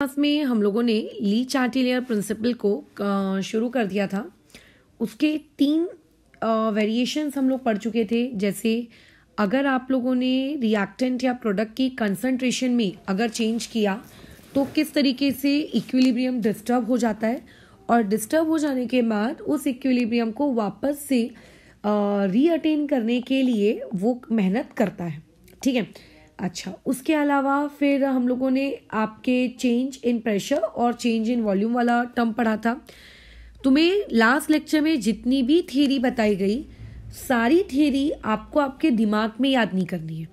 Class में हम लोगों ने ली चार्टिलियर प्रिंसिपल को शुरू कर दिया था उसके तीन वेरिएशंस हम लोग पढ़ चुके थे जैसे अगर आप लोगों ने रिएक्टेंट या प्रोडक्ट की कंसंट्रेशन में अगर चेंज किया तो किस तरीके से इक्विलिब्रियम डिस्टर्ब हो जाता है और डिस्टर्ब हो जाने के बाद उस इक्विलिब्रियम को वापस से रीअटेन करने के लिए वो मेहनत करता है ठीक है अच्छा उसके अलावा फिर हम लोगों ने आपके चेंज इन प्रेशर और चेंज इन वॉल्यूम वाला टर्म पढ़ा था तुम्हें लास्ट लेक्चर में जितनी भी थियरी बताई गई सारी थियरी आपको आपके दिमाग में याद नहीं करनी है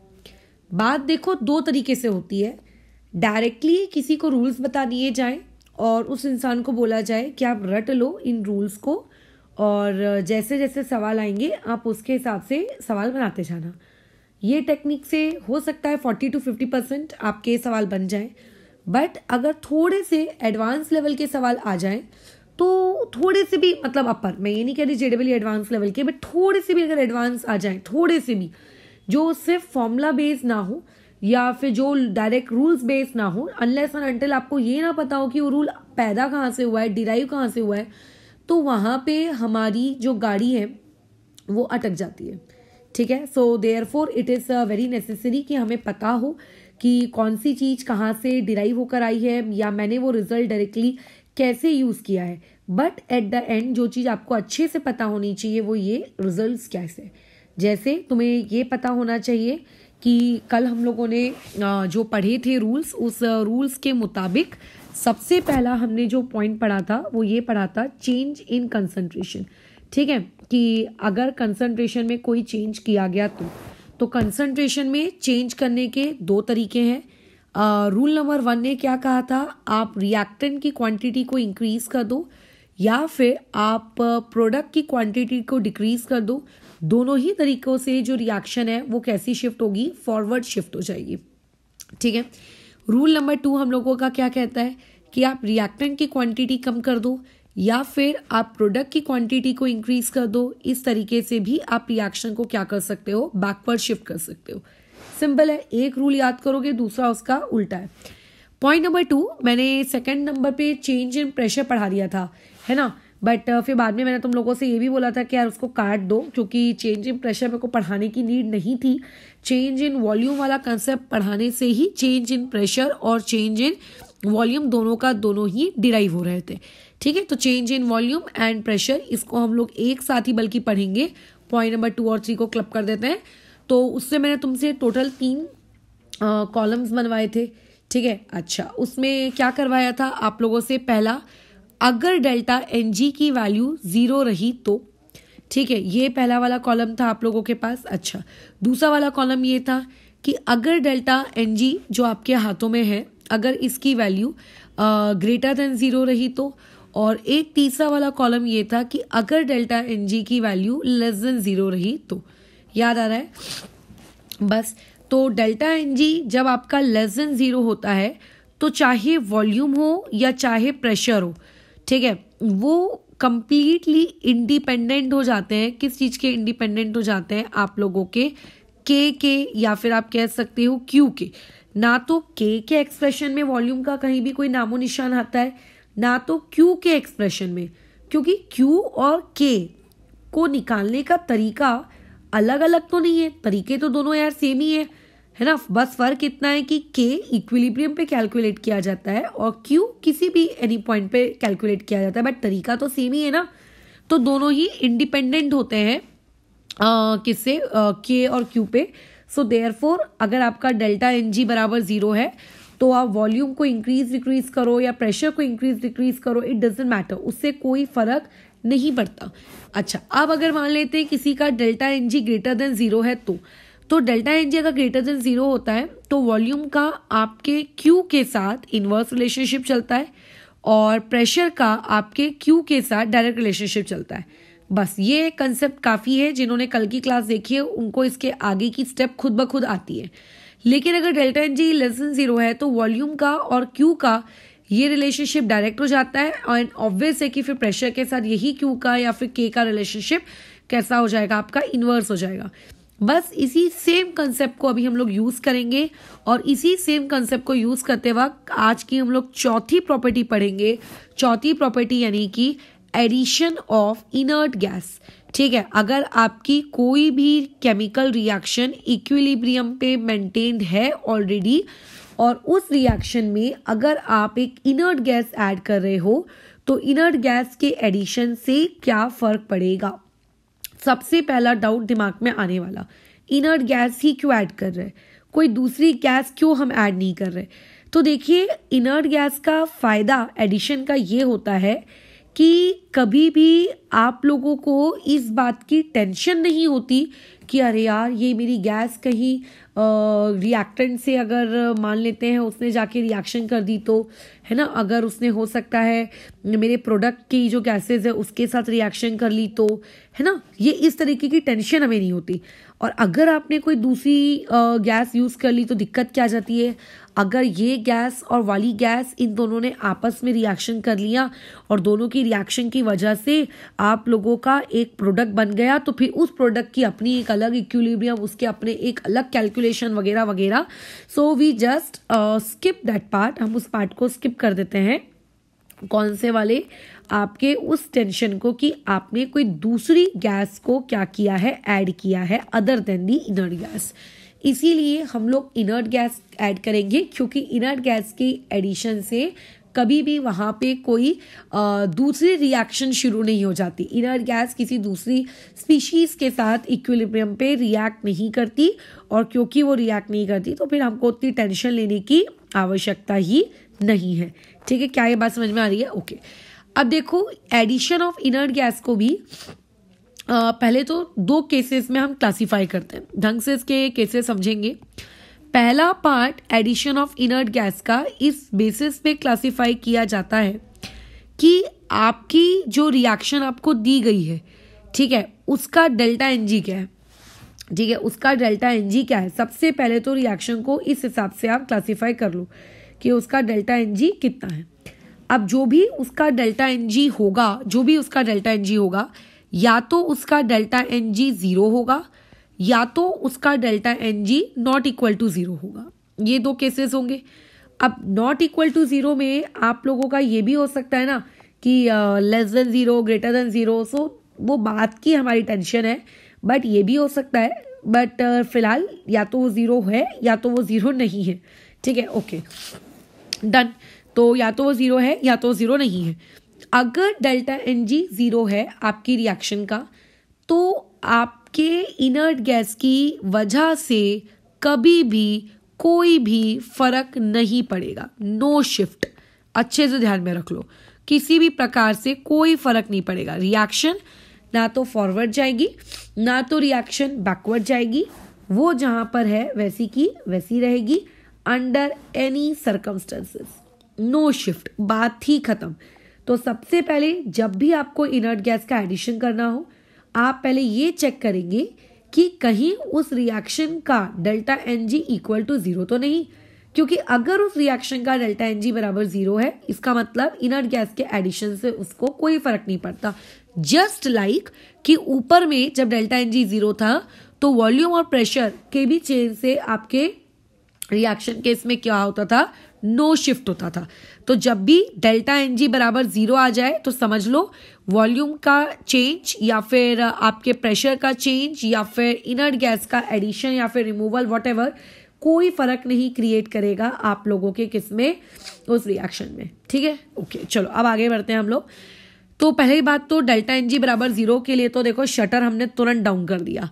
बात देखो दो तरीके से होती है डायरेक्टली किसी को रूल्स बता दिए जाएं और उस इंसान को बोला जाए कि आप रट लो इन रूल्स को और जैसे जैसे सवाल आएंगे आप उसके हिसाब से सवाल बनाते जाना ये टेक्निक से हो सकता है फोर्टी टू फिफ्टी परसेंट आपके सवाल बन जाएं बट अगर थोड़े से एडवांस लेवल के सवाल आ जाएं तो थोड़े से भी मतलब अपर मैं ये नहीं कह रही जे डबल एडवांस लेवल के बट थोड़े से भी अगर एडवांस आ जाएं थोड़े से भी जो सिर्फ फॉर्मूला बेस्ड ना हो या फिर जो डायरेक्ट रूल्स बेस्ड ना हो अनलेस एंड अनटिल आपको ये ना पता हो कि वो रूल पैदा कहाँ से हुआ है डिराइव कहाँ से हुआ है तो वहाँ पे हमारी जो गाड़ी है वो अटक जाती है ठीक है so therefore it is very necessary कि हमें पता हो कि कौन सी चीज़ कहाँ से डिराइव होकर आई है या मैंने वो रिजल्ट डायरेक्टली कैसे यूज़ किया है बट एट द एंड जो चीज़ आपको अच्छे से पता होनी चाहिए वो ये रिजल्ट कैसे जैसे तुम्हें ये पता होना चाहिए कि कल हम लोगों ने जो पढ़े थे रूल्स उस रूल्स के मुताबिक सबसे पहला हमने जो पॉइंट पढ़ा था वो ये पढ़ा था चेंज इन कंसंट्रेशन ठीक है कि अगर कंसंट्रेशन में कोई चेंज किया गया तो तो कंसंट्रेशन में चेंज करने के दो तरीके हैं रूल नंबर वन ने क्या कहा था आप रिएक्टेंट की क्वांटिटी को इंक्रीज कर दो या फिर आप प्रोडक्ट की क्वांटिटी को डिक्रीज कर दो दोनों ही तरीकों से जो रिएक्शन है वो कैसी शिफ्ट होगी फॉरवर्ड शिफ्ट हो जाएगी ठीक है रूल नंबर टू हम लोगों का क्या कहता है कि आप रिएक्टेंट की क्वांटिटी कम कर दो या फिर आप प्रोडक्ट की क्वांटिटी को इंक्रीज कर दो इस तरीके से भी आप रिएक्शन को क्या कर सकते हो बैकवर्ड शिफ्ट कर सकते हो सिंपल है एक रूल याद करोगे दूसरा उसका उल्टा है पॉइंट नंबर टू मैंने सेकंड नंबर पे चेंज इन प्रेशर पढ़ा दिया था है ना बट फिर बाद में मैंने तुम लोगों से ये भी बोला था कि यार उसको काट दो क्योंकि चेंज इन प्रेशर मेरे को पढ़ाने की नीड नहीं थी चेंज इन वॉल्यूम वाला कंसेप्ट पढ़ाने से ही चेंज इन प्रेशर और चेंज इन वॉल्यूम दोनों का दोनों ही डिराइव हो रहे थे ठीक है तो change in volume and pressure इसको हम लोग एक साथ ही बल्कि पढ़ेंगे पॉइंट नंबर टू और थ्री को क्लब कर देते हैं तो उससे मैंने तुमसे टोटल तीन कॉलम्स बनवाए थे ठीक है अच्छा उसमें क्या करवाया था आप लोगों से पहला अगर डेल्टा एन जी की वैल्यू ज़ीरो रही तो ठीक है ये पहला वाला कॉलम था आप लोगों के पास अच्छा दूसरा वाला कॉलम ये था कि अगर डेल्टा एन जी जो आपके हाथों में है अगर इसकी वैल्यू ग्रेटर देन ज़ीरो रही तो और एक तीसरा वाला कॉलम ये था कि अगर डेल्टा एन जी की वैल्यू लेस देन ज़ीरो रही तो याद आ रहा है बस तो डेल्टा एन जी जब आपका लेस देन ज़ीरो होता है तो चाहे वॉल्यूम हो या चाहे प्रेशर हो ठीक है वो कंप्लीटली इंडिपेंडेंट हो जाते हैं किस चीज़ के इंडिपेंडेंट हो जाते हैं आप लोगों के के के या फिर आप कह सकते हो क्यू के ना तो के के एक्सप्रेशन में वॉल्यूम का कहीं भी कोई नामो निशान आता है ना तो क्यू के एक्सप्रेशन में क्योंकि क्यू और के को निकालने का तरीका अलग अलग तो नहीं है तरीके तो दोनों यार सेम ही है है ना बस फर्क इतना है कि के इक्विलिब्रियम पे कैलकुलेट किया जाता है और क्यू किसी भी एनी पॉइंट पे कैलकुलेट किया जाता है बट तरीका तो सेम ही है ना तो दोनों ही इंडिपेंडेंट होते हैं किससे के और क्यू पे सो देयर फोर अगर आपका डेल्टा एन जी बराबर ज़ीरो है तो आप वॉल्यूम को इंक्रीज डिक्रीज करो या प्रेशर को इंक्रीज डिक्रीज करो इट डजेंट मैटर उससे कोई फर्क नहीं पड़ता अच्छा अब अगर मान लेते हैं किसी का delta N G greater than zero है तो तो डेल्टा एन जी अगर ग्रेटर देन ज़ीरो होता है तो वॉल्यूम का आपके क्यू के साथ इन्वर्स रिलेशनशिप चलता है और प्रेशर का आपके क्यू के साथ डायरेक्ट रिलेशनशिप चलता है बस ये कंसेप्ट काफ़ी है जिन्होंने कल की क्लास देखी है उनको इसके आगे की स्टेप खुद ब खुद आती है लेकिन अगर delta N G less than zero है तो वॉल्यूम का और क्यू का ये रिलेशनशिप डायरेक्ट हो जाता है एंड ऑब्वियस है कि फिर प्रेशर के साथ यही क्यू का या फिर के का रिलेशनशिप कैसा हो जाएगा आपका इन्वर्स हो जाएगा बस इसी सेम कंसेप्ट को अभी हम लोग यूज़ करेंगे और इसी सेम कंसेप्ट को यूज़ करते वक्त आज की हम लोग चौथी प्रॉपर्टी पढ़ेंगे चौथी प्रॉपर्टी यानी कि एडिशन ऑफ इनर्ट गैस ठीक है अगर आपकी कोई भी केमिकल रिएक्शन इक्विलिब्रियम पे मेंटेन्ड है ऑलरेडी और उस रिएक्शन में अगर आप एक इनर्ट गैस ऐड कर रहे हो तो इनर्ट गैस के एडिशन से क्या फर्क पड़ेगा सबसे पहला डाउट दिमाग में आने वाला इनर्ट गैस ही क्यों ऐड कर रहे कोई दूसरी गैस क्यों हम ऐड नहीं कर रहे तो देखिए इनर्ट गैस का फ़ायदा एडिशन का ये होता है कि कभी भी आप लोगों को इस बात की टेंशन नहीं होती कि अरे यार ये मेरी गैस कहीं रिएक्टेंट से अगर मान लेते हैं उसने जाके रिएक्शन कर दी तो है ना अगर उसने हो सकता है मेरे प्रोडक्ट की जो गैसेज है उसके साथ रिएक्शन कर ली तो है ना ये इस तरीके की टेंशन हमें नहीं होती और अगर आपने कोई दूसरी गैस यूज़ कर ली तो दिक्कत क्या जाती है अगर ये गैस और वाली गैस इन दोनों ने आपस में रिएक्शन कर लिया और दोनों की रिएक्शन की वजह से आप लोगों का एक प्रोडक्ट बन गया तो फिर उस प्रोडक्ट की अपनी एक अलग इक्विलिब्रियम उसके अपने एक अलग कैलकुलेशन वगैरह वगैरह so we just skip that part हम उस पार्ट को स्किप कर देते हैं कौन से वाले आपके उस टेंशन को कि आपने कोई दूसरी गैस को क्या किया है ऐड किया है other than the inner gas इसीलिए हम लोग इनर्ट गैस ऐड करेंगे क्योंकि इनर्ट गैस के एडिशन से कभी भी वहाँ पे कोई आ, दूसरी रिएक्शन शुरू नहीं हो जाती इनर गैस किसी दूसरी स्पीशीज़ के साथ इक्विलिब्रियम पे रिएक्ट नहीं करती और क्योंकि वो रिएक्ट नहीं करती तो फिर हमको उतनी टेंशन लेने की आवश्यकता ही नहीं है ठीक है क्या ये बात समझ में आ रही है ओके अब देखो एडिशन ऑफ इनर्ट गैस को भी पहले तो दो केसेस में हम क्लासिफाई करते हैं ढंग से इसके केसेस समझेंगे पहला part addition of inert gas का इस बेसिस पे क्लासिफाई किया जाता है कि आपकी जो रिएक्शन आपको दी गई है ठीक है उसका डेल्टा एन क्या है ठीक है उसका डेल्टा एन क्या है सबसे पहले तो रिएक्शन को इस हिसाब से आप क्लासीफाई कर लो कि उसका डेल्टा एन कितना है अब जो भी उसका डेल्टा एन होगा जो भी उसका डेल्टा एन होगा या तो उसका डेल्टा एन जी ज़ीरो होगा या तो उसका delta N G not equal to zero होगा ये दो केसेस होंगे अब नॉट इक्वल टू ज़ीरो में आप लोगों का ये भी हो सकता है ना कि less than zero greater than zero so वो बात की हमारी टेंशन है बट ये भी हो सकता है बट फिलहाल या तो वो ज़ीरो है या तो वो ज़ीरो नहीं है ठीक है ओके डन तो या तो वो ज़ीरो है या तो ज़ीरो नहीं है अगर डेल्टा एन जी ज़ीरो है आपकी रिएक्शन का तो आपके इनर्ट गैस की वजह से कभी भी कोई भी फर्क नहीं पड़ेगा नो शिफ्ट अच्छे से ध्यान में रख लो किसी भी प्रकार से कोई फर्क नहीं पड़ेगा रिएक्शन ना तो फॉरवर्ड जाएगी ना तो रिएक्शन बैकवर्ड जाएगी वो जहां पर है वैसी की वैसी रहेगी under any circumstances no shift बात ही खत्म तो सबसे पहले जब भी आपको इनर्ट गैस का एडिशन करना हो आप पहले ये चेक करेंगे कि कहीं उस रिएक्शन का delta N G equal to zero तो नहीं क्योंकि अगर उस रिएक्शन का डेल्टा एन जी बराबर जीरो है इसका मतलब इनर्ट गैस के एडिशन से उसको कोई फर्क नहीं पड़ता जस्ट लाइक like कि ऊपर में जब डेल्टा एन जी जीरो था तो वॉल्यूम और प्रेशर के भी चेंज से आपके रिएक्शन केस में क्या होता था नो शिफ्ट होता था तो जब भी डेल्टा एन जी बराबर ज़ीरो आ जाए तो समझ लो वॉल्यूम का चेंज या फिर आपके प्रेशर का चेंज या फिर इनर्ट गैस का एडिशन या फिर रिमूवल वॉट कोई फ़र्क नहीं क्रिएट करेगा आप लोगों के किस में उस रिएक्शन में ठीक है ओके चलो अब आगे बढ़ते हैं हम लोग तो पहली बात तो डेल्टा एन जी बराबर ज़ीरो के लिए तो देखो शटर हमने तुरंत डाउन कर दिया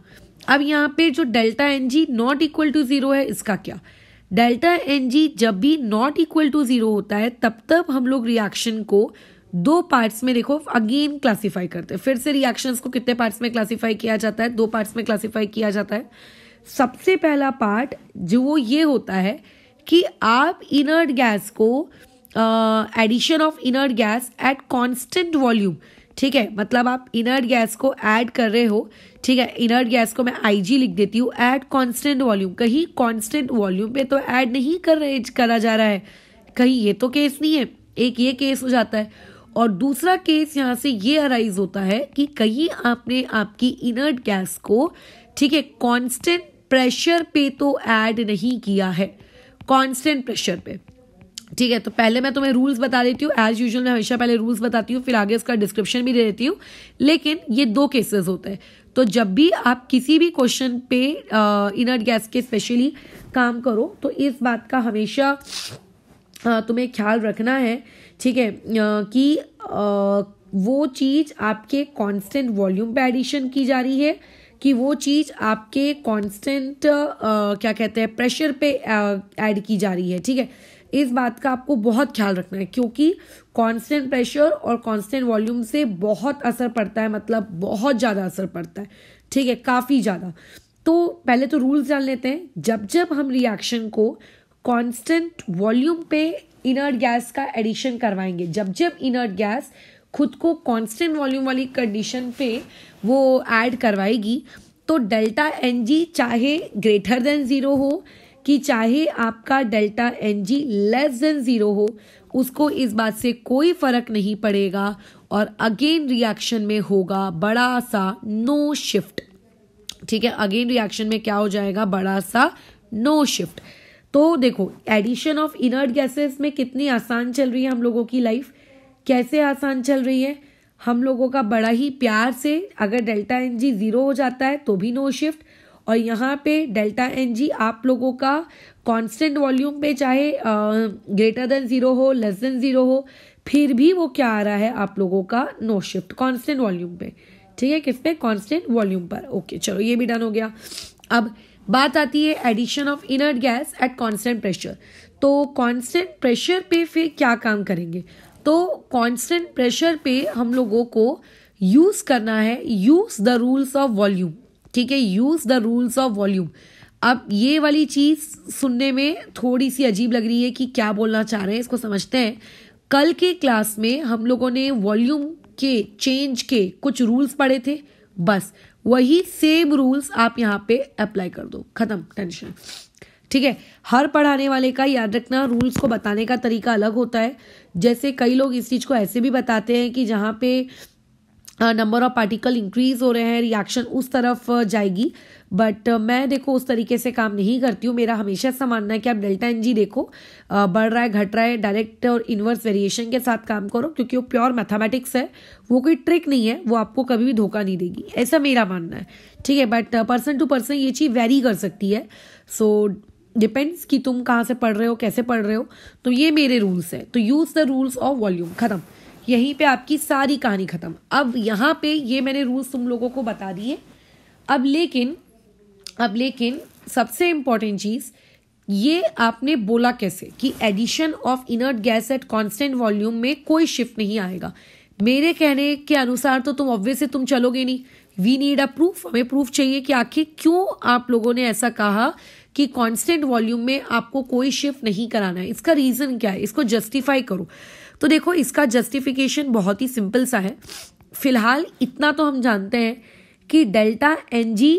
अब यहाँ पे जो delta N G not equal to zero है इसका क्या डेल्टा एन जी जब भी नॉट इक्वल टू ज़ीरो होता है तब तब हम लोग रिएक्शन को दो पार्ट्स में देखो अगेन क्लासिफाई करते हैं फिर से रिएक्शंस को कितने पार्ट्स में क्लासिफाई किया जाता है दो पार्ट्स में क्लासिफाई किया जाता है सबसे पहला पार्ट जो वो ये होता है कि आप इनर्ट गैस को addition of inert gas at constant volume ठीक है मतलब आप इनर्ट गैस को ऐड कर रहे हो ठीक है इनर्ट गैस को मैं आईजी लिख देती हूँ ऐड कांस्टेंट वॉल्यूम कहीं कांस्टेंट वॉल्यूम पे तो ऐड नहीं कर रहे करा जा रहा है कहीं ये तो केस नहीं है एक ये केस हो जाता है और दूसरा केस यहाँ से ये अराइज होता है कि कहीं आपने आपकी इनर्ट गैस को ठीक है कॉन्स्टेंट प्रेशर पे तो ऐड नहीं किया है कॉन्स्टेंट प्रेशर पे ठीक है तो पहले मैं तुम्हें रूल्स बता देती हूँ एज यूजल मैं हमेशा पहले रूल्स बताती हूँ फिर आगे उसका डिस्क्रिप्शन भी दे देती हूँ लेकिन ये दो केसेस होते हैं तो जब भी आप किसी भी क्वेश्चन पे इनर्ट गैस के स्पेशली काम करो तो इस बात का हमेशा तुम्हें ख्याल रखना है ठीक है कि वो चीज़ आपके कांस्टेंट वॉल्यूम पे एडिशन की जा रही है कि वो चीज़ आपके कांस्टेंट क्या कहते हैं प्रेशर पे ऐड की जा रही है ठीक है इस बात का आपको बहुत ख्याल रखना है क्योंकि कांस्टेंट प्रेशर और कांस्टेंट वॉल्यूम से बहुत असर पड़ता है मतलब बहुत ज़्यादा असर पड़ता है ठीक है काफ़ी ज़्यादा तो पहले तो रूल्स जान लेते हैं जब जब हम रिएक्शन को कांस्टेंट वॉल्यूम पे इनर्ट गैस का एडिशन करवाएंगे जब जब इनर्ट गैस खुद को कांस्टेंट वॉल्यूम वाली कंडीशन पे वो ऐड करवाएगी तो डेल्टा एन जी चाहे ग्रेटर देन ज़ीरो हो कि चाहे आपका delta N G less than zero हो उसको इस बात से कोई फ़र्क नहीं पड़ेगा और अगेन रिएक्शन में होगा बड़ा सा नो शिफ्ट ठीक है अगेन रिएक्शन में क्या हो जाएगा बड़ा सा नो शिफ्ट तो देखो एडिशन ऑफ इनर्ट गैसेस में कितनी आसान चल रही है हम लोगों की लाइफ कैसे आसान चल रही है हम लोगों का बड़ा ही प्यार से अगर डेल्टा एन जी ज़ीरो हो जाता है तो भी नो शिफ्ट और यहाँ पे डेल्टा एन जी आप लोगों का कांस्टेंट वॉल्यूम पे चाहे ग्रेटर देन ज़ीरो हो लेस देन ज़ीरो हो फिर भी वो क्या आ रहा है आप लोगों का नो शिफ्ट कांस्टेंट वॉल्यूम पे ठीक है किस पे कांस्टेंट वॉल्यूम पर ओके चलो ये भी डन हो गया अब बात आती है addition of inert gas at constant pressure तो कॉन्स्टेंट प्रेशर पे फिर क्या काम करेंगे तो कॉन्स्टेंट प्रेशर पे हम लोगों को यूज़ करना है use the rules of volume ठीक है use the rules of volume अब ये वाली चीज सुनने में थोड़ी सी अजीब लग रही है कि क्या बोलना चाह रहे हैं इसको समझते हैं कल के क्लास में हम लोगों ने वॉल्यूम के चेंज के कुछ रूल्स पढ़े थे बस वही सेम रूल्स आप यहाँ पे अप्लाई कर दो खत्म टेंशन ठीक है हर पढ़ाने वाले का याद रखना रूल्स को बताने का तरीका अलग होता है जैसे कई लोग इस चीज़ को ऐसे भी बताते हैं कि जहाँ पे नंबर ऑफ पार्टिकल इंक्रीज हो रहे हैं रिएक्शन उस तरफ जाएगी बट मैं देखो उस तरीके से काम नहीं करती हूँ मेरा हमेशा ऐसा मानना है कि आप डेल्टा एन जी देखो बढ़ रहा है घट रहा है डायरेक्ट और इन्वर्स वेरिएशन के साथ काम करो क्योंकि वो प्योर मैथमेटिक्स है वो कोई ट्रिक नहीं है वो आपको कभी भी धोखा नहीं देगी ऐसा मेरा मानना है ठीक है बट पर्सन टू पर्सन ये चीज़ वेरी कर सकती है सो so, डिपेंड्स कि तुम कहाँ से पढ़ रहे हो कैसे पढ़ रहे हो तो ये मेरे रूल्स हैं तो use the rules of volume ख़त्म यहीं पे आपकी सारी कहानी ख़त्म अब यहाँ पे ये मैंने रूल्स तुम लोगों को बता दिए अब लेकिन अब लेकिन सबसे इम्पॉर्टेंट चीज़ ये आपने बोला कैसे कि addition of inert gas at constant volume में कोई शिफ्ट नहीं आएगा मेरे कहने के अनुसार तो तुम ऑब्वियसली तुम चलोगे नहीं वी नीड अ प्रूफ हमें प्रूफ चाहिए कि आखिर क्यों आप लोगों ने ऐसा कहा कि कांस्टेंट वॉल्यूम में आपको कोई शिफ्ट नहीं कराना है इसका रीज़न क्या है इसको जस्टिफाई करो तो देखो इसका जस्टिफिकेशन बहुत ही सिंपल सा है फिलहाल इतना तो हम जानते हैं कि डेल्टा एन जी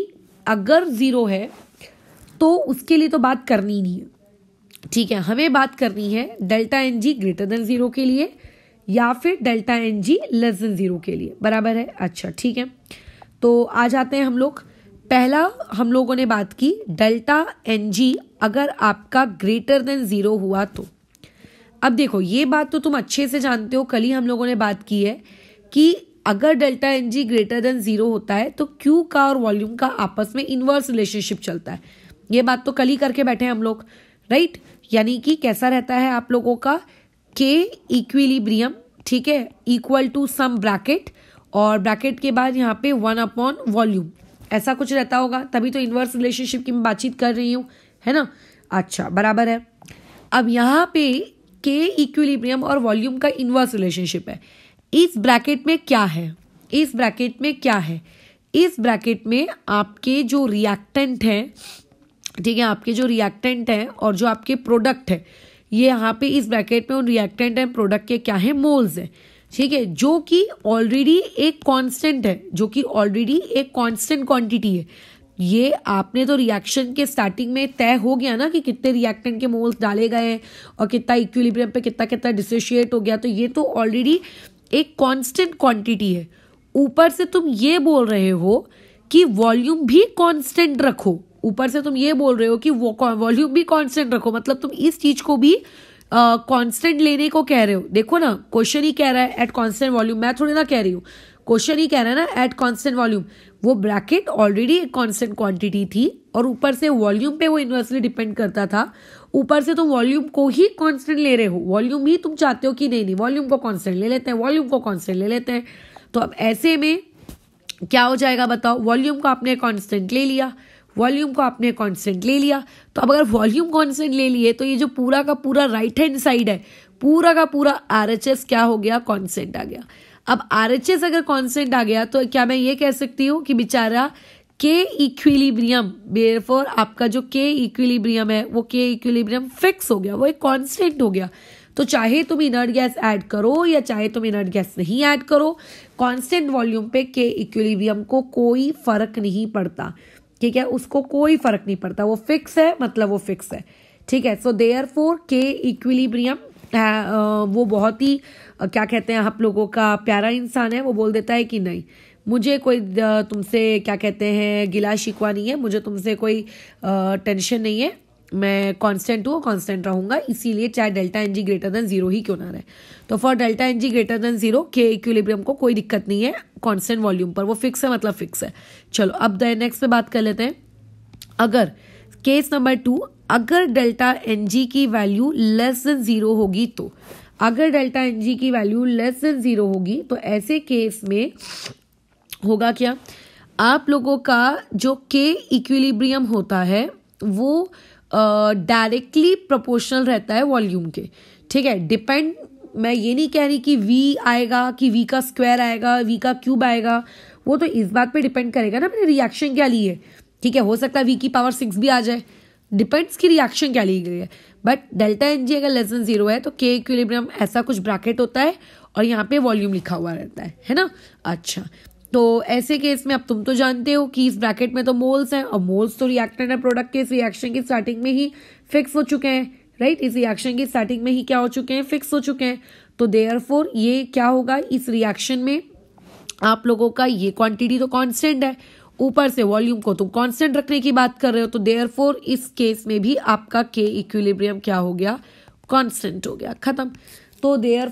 अगर ज़ीरो है तो उसके लिए तो बात करनी नहीं है ठीक है हमें बात करनी है delta N G greater than zero के लिए या फिर delta N G less than zero के लिए बराबर है अच्छा ठीक है तो आ जाते हैं हम लोग पहला हम लोगों ने बात की डेल्टा एन जी अगर आपका ग्रेटर देन ज़ीरो हुआ तो अब देखो ये बात तो तुम अच्छे से जानते हो कल ही हम लोगों ने बात की है कि अगर delta N G greater than zero होता है तो क्यू का और वॉल्यूम का आपस में इन्वर्स रिलेशनशिप चलता है ये बात तो कल ही करके बैठे हम लोग राइट यानी कि कैसा रहता है आप लोगों का के इक्विलिब्रियम ठीक है इक्वल टू सम ब्रैकेट और ब्रैकेट के बाद यहाँ पे वन अपॉन वॉल्यूम ऐसा कुछ रहता होगा तभी तो इन्वर्स रिलेशनशिप की मैं बातचीत कर रही हूँ है ना अच्छा बराबर है अब यहाँ पे के इक्विलिब्रियम और वॉल्यूम का इनवर्स रिलेशनशिप है इस ब्रैकेट में क्या है इस ब्रैकेट में क्या है इस ब्रैकेट में आपके जो रिएक्टेंट हैं ठीक है आपके जो रिएक्टेंट हैं और जो आपके प्रोडक्ट है ये यहाँ पे इस ब्रैकेट में उन रिएक्टेंट एंड प्रोडक्ट के क्या है मोल्स है ठीक है जो कि ऑलरेडी एक कांस्टेंट है जो कि ऑलरेडी एक कांस्टेंट क्वांटिटी है ये आपने तो रिएक्शन के स्टार्टिंग में तय हो गया ना कि कितने रिएक्टेंट के मोल्स डाले गए और कितना इक्विलिब्रियम पे कितना कितना डिसोशिएट हो गया तो ये तो ऑलरेडी एक कांस्टेंट क्वांटिटी है ऊपर से तुम ये बोल रहे हो कि वॉल्यूम भी कांस्टेंट रखो ऊपर से तुम ये बोल रहे हो कि वो वॉल्यूम भी कांस्टेंट रखो मतलब तुम इस चीज को भी कांस्टेंट लेने को कह रहे हो देखो ना क्वेश्चन ही कह रहा है एट कांस्टेंट वॉल्यूम मैं थोड़ी ना कह रही हूँ क्वेश्चन ही कह रहा है ना एट कॉन्स्टेंट वॉल्यूम वो ब्रैकेट ऑलरेडी एक कॉन्स्टेंट क्वांटिटी थी और ऊपर से वॉल्यूम पे वो इन्वर्सली डिपेंड करता था ऊपर से तुम वॉल्यूम को ही कॉन्स्टेंट ले रहे हो वॉल्यूम ही तुम चाहते हो कि नहीं नहीं वॉल्यूम को कॉन्स्टेंट ले लेते हैं वॉल्यूम को कॉन्स्टेंट ले लेते हैं तो अब ऐसे में क्या हो जाएगा बताओ वॉल्यूम को आपने कॉन्स्टेंट ले लिया वॉल्यूम को आपने कॉन्स्टेंट ले लिया तो अब अगर वॉल्यूम कॉन्स्टेंट ले लिए तो ये जो पूरा का पूरा राइट हैंड साइड है पूरा का पूरा आर क्या हो गया कॉन्सेंट आ गया अब आरएचएस अगर कॉन्स्टेंट आ गया तो क्या मैं ये कह सकती हूँ कि बेचारा के इक्विलिब्रियम बेयरफॉर आपका जो के इक्विलिब्रियम है वो के इक्विलिब्रियम फिक्स हो गया वो एक कॉन्स्टेंट हो गया तो चाहे तुम इनर्ट गैस ऐड करो या चाहे तुम इनर्ट गैस नहीं ऐड करो कॉन्स्टेंट वॉल्यूम पे के इक्विलिब्रियम को कोई फर्क नहीं पड़ता ठीक है उसको कोई फर्क नहीं पड़ता वो फिक्स है मतलब वो फिक्स है ठीक है so therefore K equilibrium वो बहुत ही क्या कहते हैं आप लोगों का प्यारा इंसान है वो बोल देता है कि नहीं मुझे कोई तुमसे क्या कहते हैं गिला शिकवा नहीं है मुझे तुमसे कोई टेंशन नहीं है मैं कांस्टेंट हूँ कांस्टेंट रहूंगा इसीलिए चाहे delta N G greater than zero ही क्यों ना रहे तो for delta N G greater than zero K equilibrium को कोई दिक्कत नहीं है कांस्टेंट वॉल्यूम पर वो फिक्स है मतलब फिक्स है चलो अब द नेक्स्ट पे बात कर लेते हैं अगर केस नंबर टू अगर डेल्टा एन जी की वैल्यू लेस देन जीरो होगी तो अगर डेल्टा एन जी की वैल्यू लेस देन जीरो होगी तो ऐसे केस में होगा क्या आप लोगों का जो के इक्विलिब्रियम होता है वो डायरेक्टली uh, प्रोपोर्शनल रहता है वॉल्यूम के ठीक है डिपेंड मैं ये नहीं कह रही कि वी आएगा कि वी का स्क्वायर आएगा वी का क्यूब आएगा वो तो इस बात पे डिपेंड करेगा ना मैंने रिएक्शन क्या ली है ठीक है हो सकता है वी की पावर सिक्स भी आ जाए डिपेंड्स की रिएक्शन क्या ली गई है बट डेल्टा एन अगर लेस देन जीरो है तो के इक्विलिब्रियम ऐसा कुछ ब्रैकेट होता है और यहाँ पे वॉल्यूम लिखा हुआ रहता है है ना अच्छा तो ऐसे केस में अब तुम तो जानते हो कि इस ब्रैकेट में तो मोल्स हैं और मोल्स तो रिएक्टेंट है प्रोडक्ट के इस रिएक्शन की स्टार्टिंग में ही फिक्स हो चुके हैं राइट इस रिएक्शन की स्टार्टिंग में ही क्या हो चुके हैं फिक्स हो चुके हैं तो देयर ये क्या होगा इस रिएक्शन में आप लोगों का ये क्वांटिटी तो कांस्टेंट है ऊपर से वॉल्यूम को तुम कांस्टेंट रखने की बात कर रहे हो तो देयर इस केस में भी आपका के इक्विलिब्रियम क्या हो गया कांस्टेंट हो गया खत्म तो देयर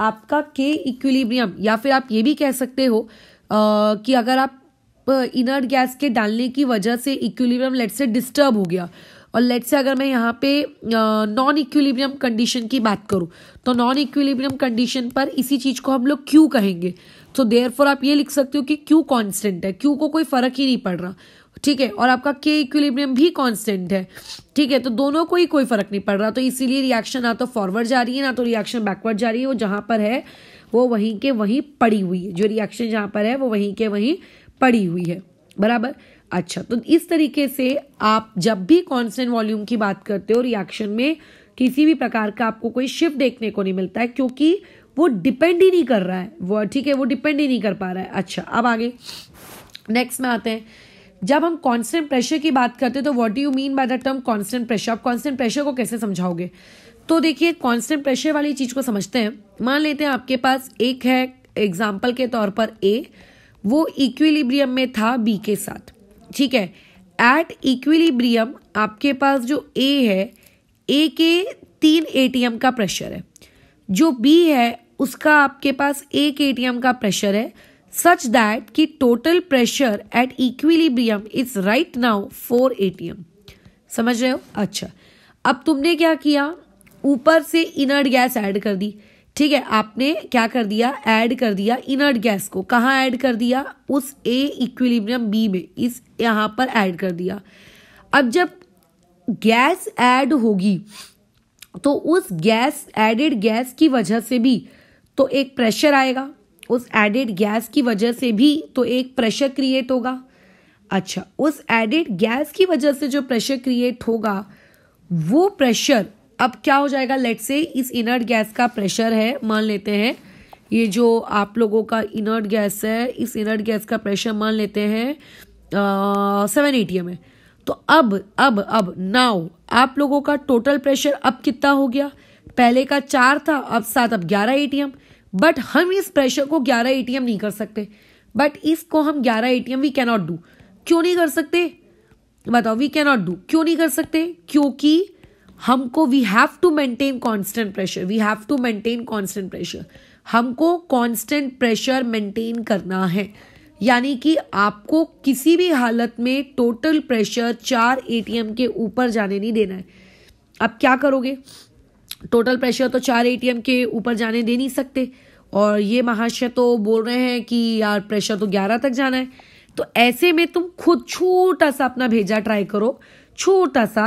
आपका के इक्विलिब्रियम या फिर आप ये भी कह सकते हो आ, कि अगर आप इनर्ट गैस के डालने की वजह से इक्विलिब्रियम लेट से डिस्टर्ब हो गया और लेट से अगर मैं यहाँ पे नॉन इक्विलिब्रियम कंडीशन की बात करूँ तो नॉन इक्विलिब्रियम कंडीशन पर इसी चीज़ को हम लोग क्यों कहेंगे सो देयर फॉर आप ये लिख सकते हो कि क्यू कॉन्स्टेंट है क्यू को कोई फर्क ही नहीं पड़ रहा ठीक है और आपका के इक्विलिब्रियम भी कांस्टेंट है ठीक है तो दोनों को ही कोई फर्क नहीं पड़ रहा तो इसीलिए रिएक्शन ना तो फॉरवर्ड जा रही है ना तो रिएक्शन बैकवर्ड जा रही है वो जहां पर है वो वहीं के वहीं पड़ी हुई है जो रिएक्शन जहां पर है वो वहीं के वहीं पड़ी हुई है बराबर अच्छा तो इस तरीके से आप जब भी कॉन्स्टेंट वॉल्यूम की बात करते हो रिएक्शन में किसी भी प्रकार का आपको कोई शिफ्ट देखने को नहीं मिलता है क्योंकि वो डिपेंड ही नहीं कर रहा है वो ठीक है वो डिपेंड ही नहीं कर पा रहा है अच्छा अब आगे नेक्स्ट में आते हैं जब हम कांस्टेंट प्रेशर की बात करते हैं तो what do you mean by the term constant pressure आप कांस्टेंट प्रेशर को कैसे समझाओगे तो देखिए कांस्टेंट प्रेशर वाली चीज को समझते हैं मान लेते हैं आपके पास एक है एग्जाम्पल के तौर पर ए वो इक्विलिब्रियम में था बी के साथ ठीक है एट इक्विलिब्रियम आपके पास जो ए है ए के तीन ए का प्रेशर है जो बी है उसका आपके पास एक ए का प्रेशर है सच दैट कि total pressure at equilibrium is right now for A समझ रहे हो अच्छा अब तुमने क्या किया ऊपर से इनर्ट गैस ऐड कर दी ठीक है आपने क्या कर दिया ऐड कर दिया इनर्ट गैस को कहाँ ऐड कर दिया उस ए इक्विलिब्रियम बी में इस यहाँ पर ऐड कर दिया अब जब गैस ऐड होगी तो उस गैस एडेड गैस की वजह से भी तो एक प्रेशर आएगा उस एडेड गैस की वजह से भी तो एक प्रेशर क्रिएट होगा अच्छा उस एडेड गैस की वजह से जो प्रेशर क्रिएट होगा वो प्रेशर अब क्या हो जाएगा लेट से इस इनर्ट गैस का प्रेशर है मान लेते हैं ये जो आप लोगों का इनर्ट गैस है इस इनर्ट गैस का प्रेशर मान लेते हैं सेवन एटी एम है तो अब अब अब नाउ आप लोगों का टोटल प्रेशर अब कितना हो गया पहले का चार था अब सात अब ग्यारह ए टी एम बट हम इस प्रेशर को ग्यारह ए नहीं कर सकते बट इसको हम ग्यारह एटीएम वी कैनॉट डू क्यों नहीं कर सकते बताओ वी कैनॉट डू क्यों नहीं कर सकते क्योंकि हमको we have to maintain constant pressure we have to maintain constant pressure हमको कॉन्स्टेंट प्रेशर मेंटेन करना है यानी कि आपको किसी भी हालत में टोटल प्रेशर चार एम के ऊपर जाने नहीं देना है आप क्या करोगे टोटल प्रेशर तो चार एम के ऊपर जाने दे नहीं सकते और ये महाशय तो बोल रहे हैं कि यार प्रेशर तो ग्यारह तक जाना है तो ऐसे में तुम खुद छोटा सा अपना भेजा ट्राई करो छोटा सा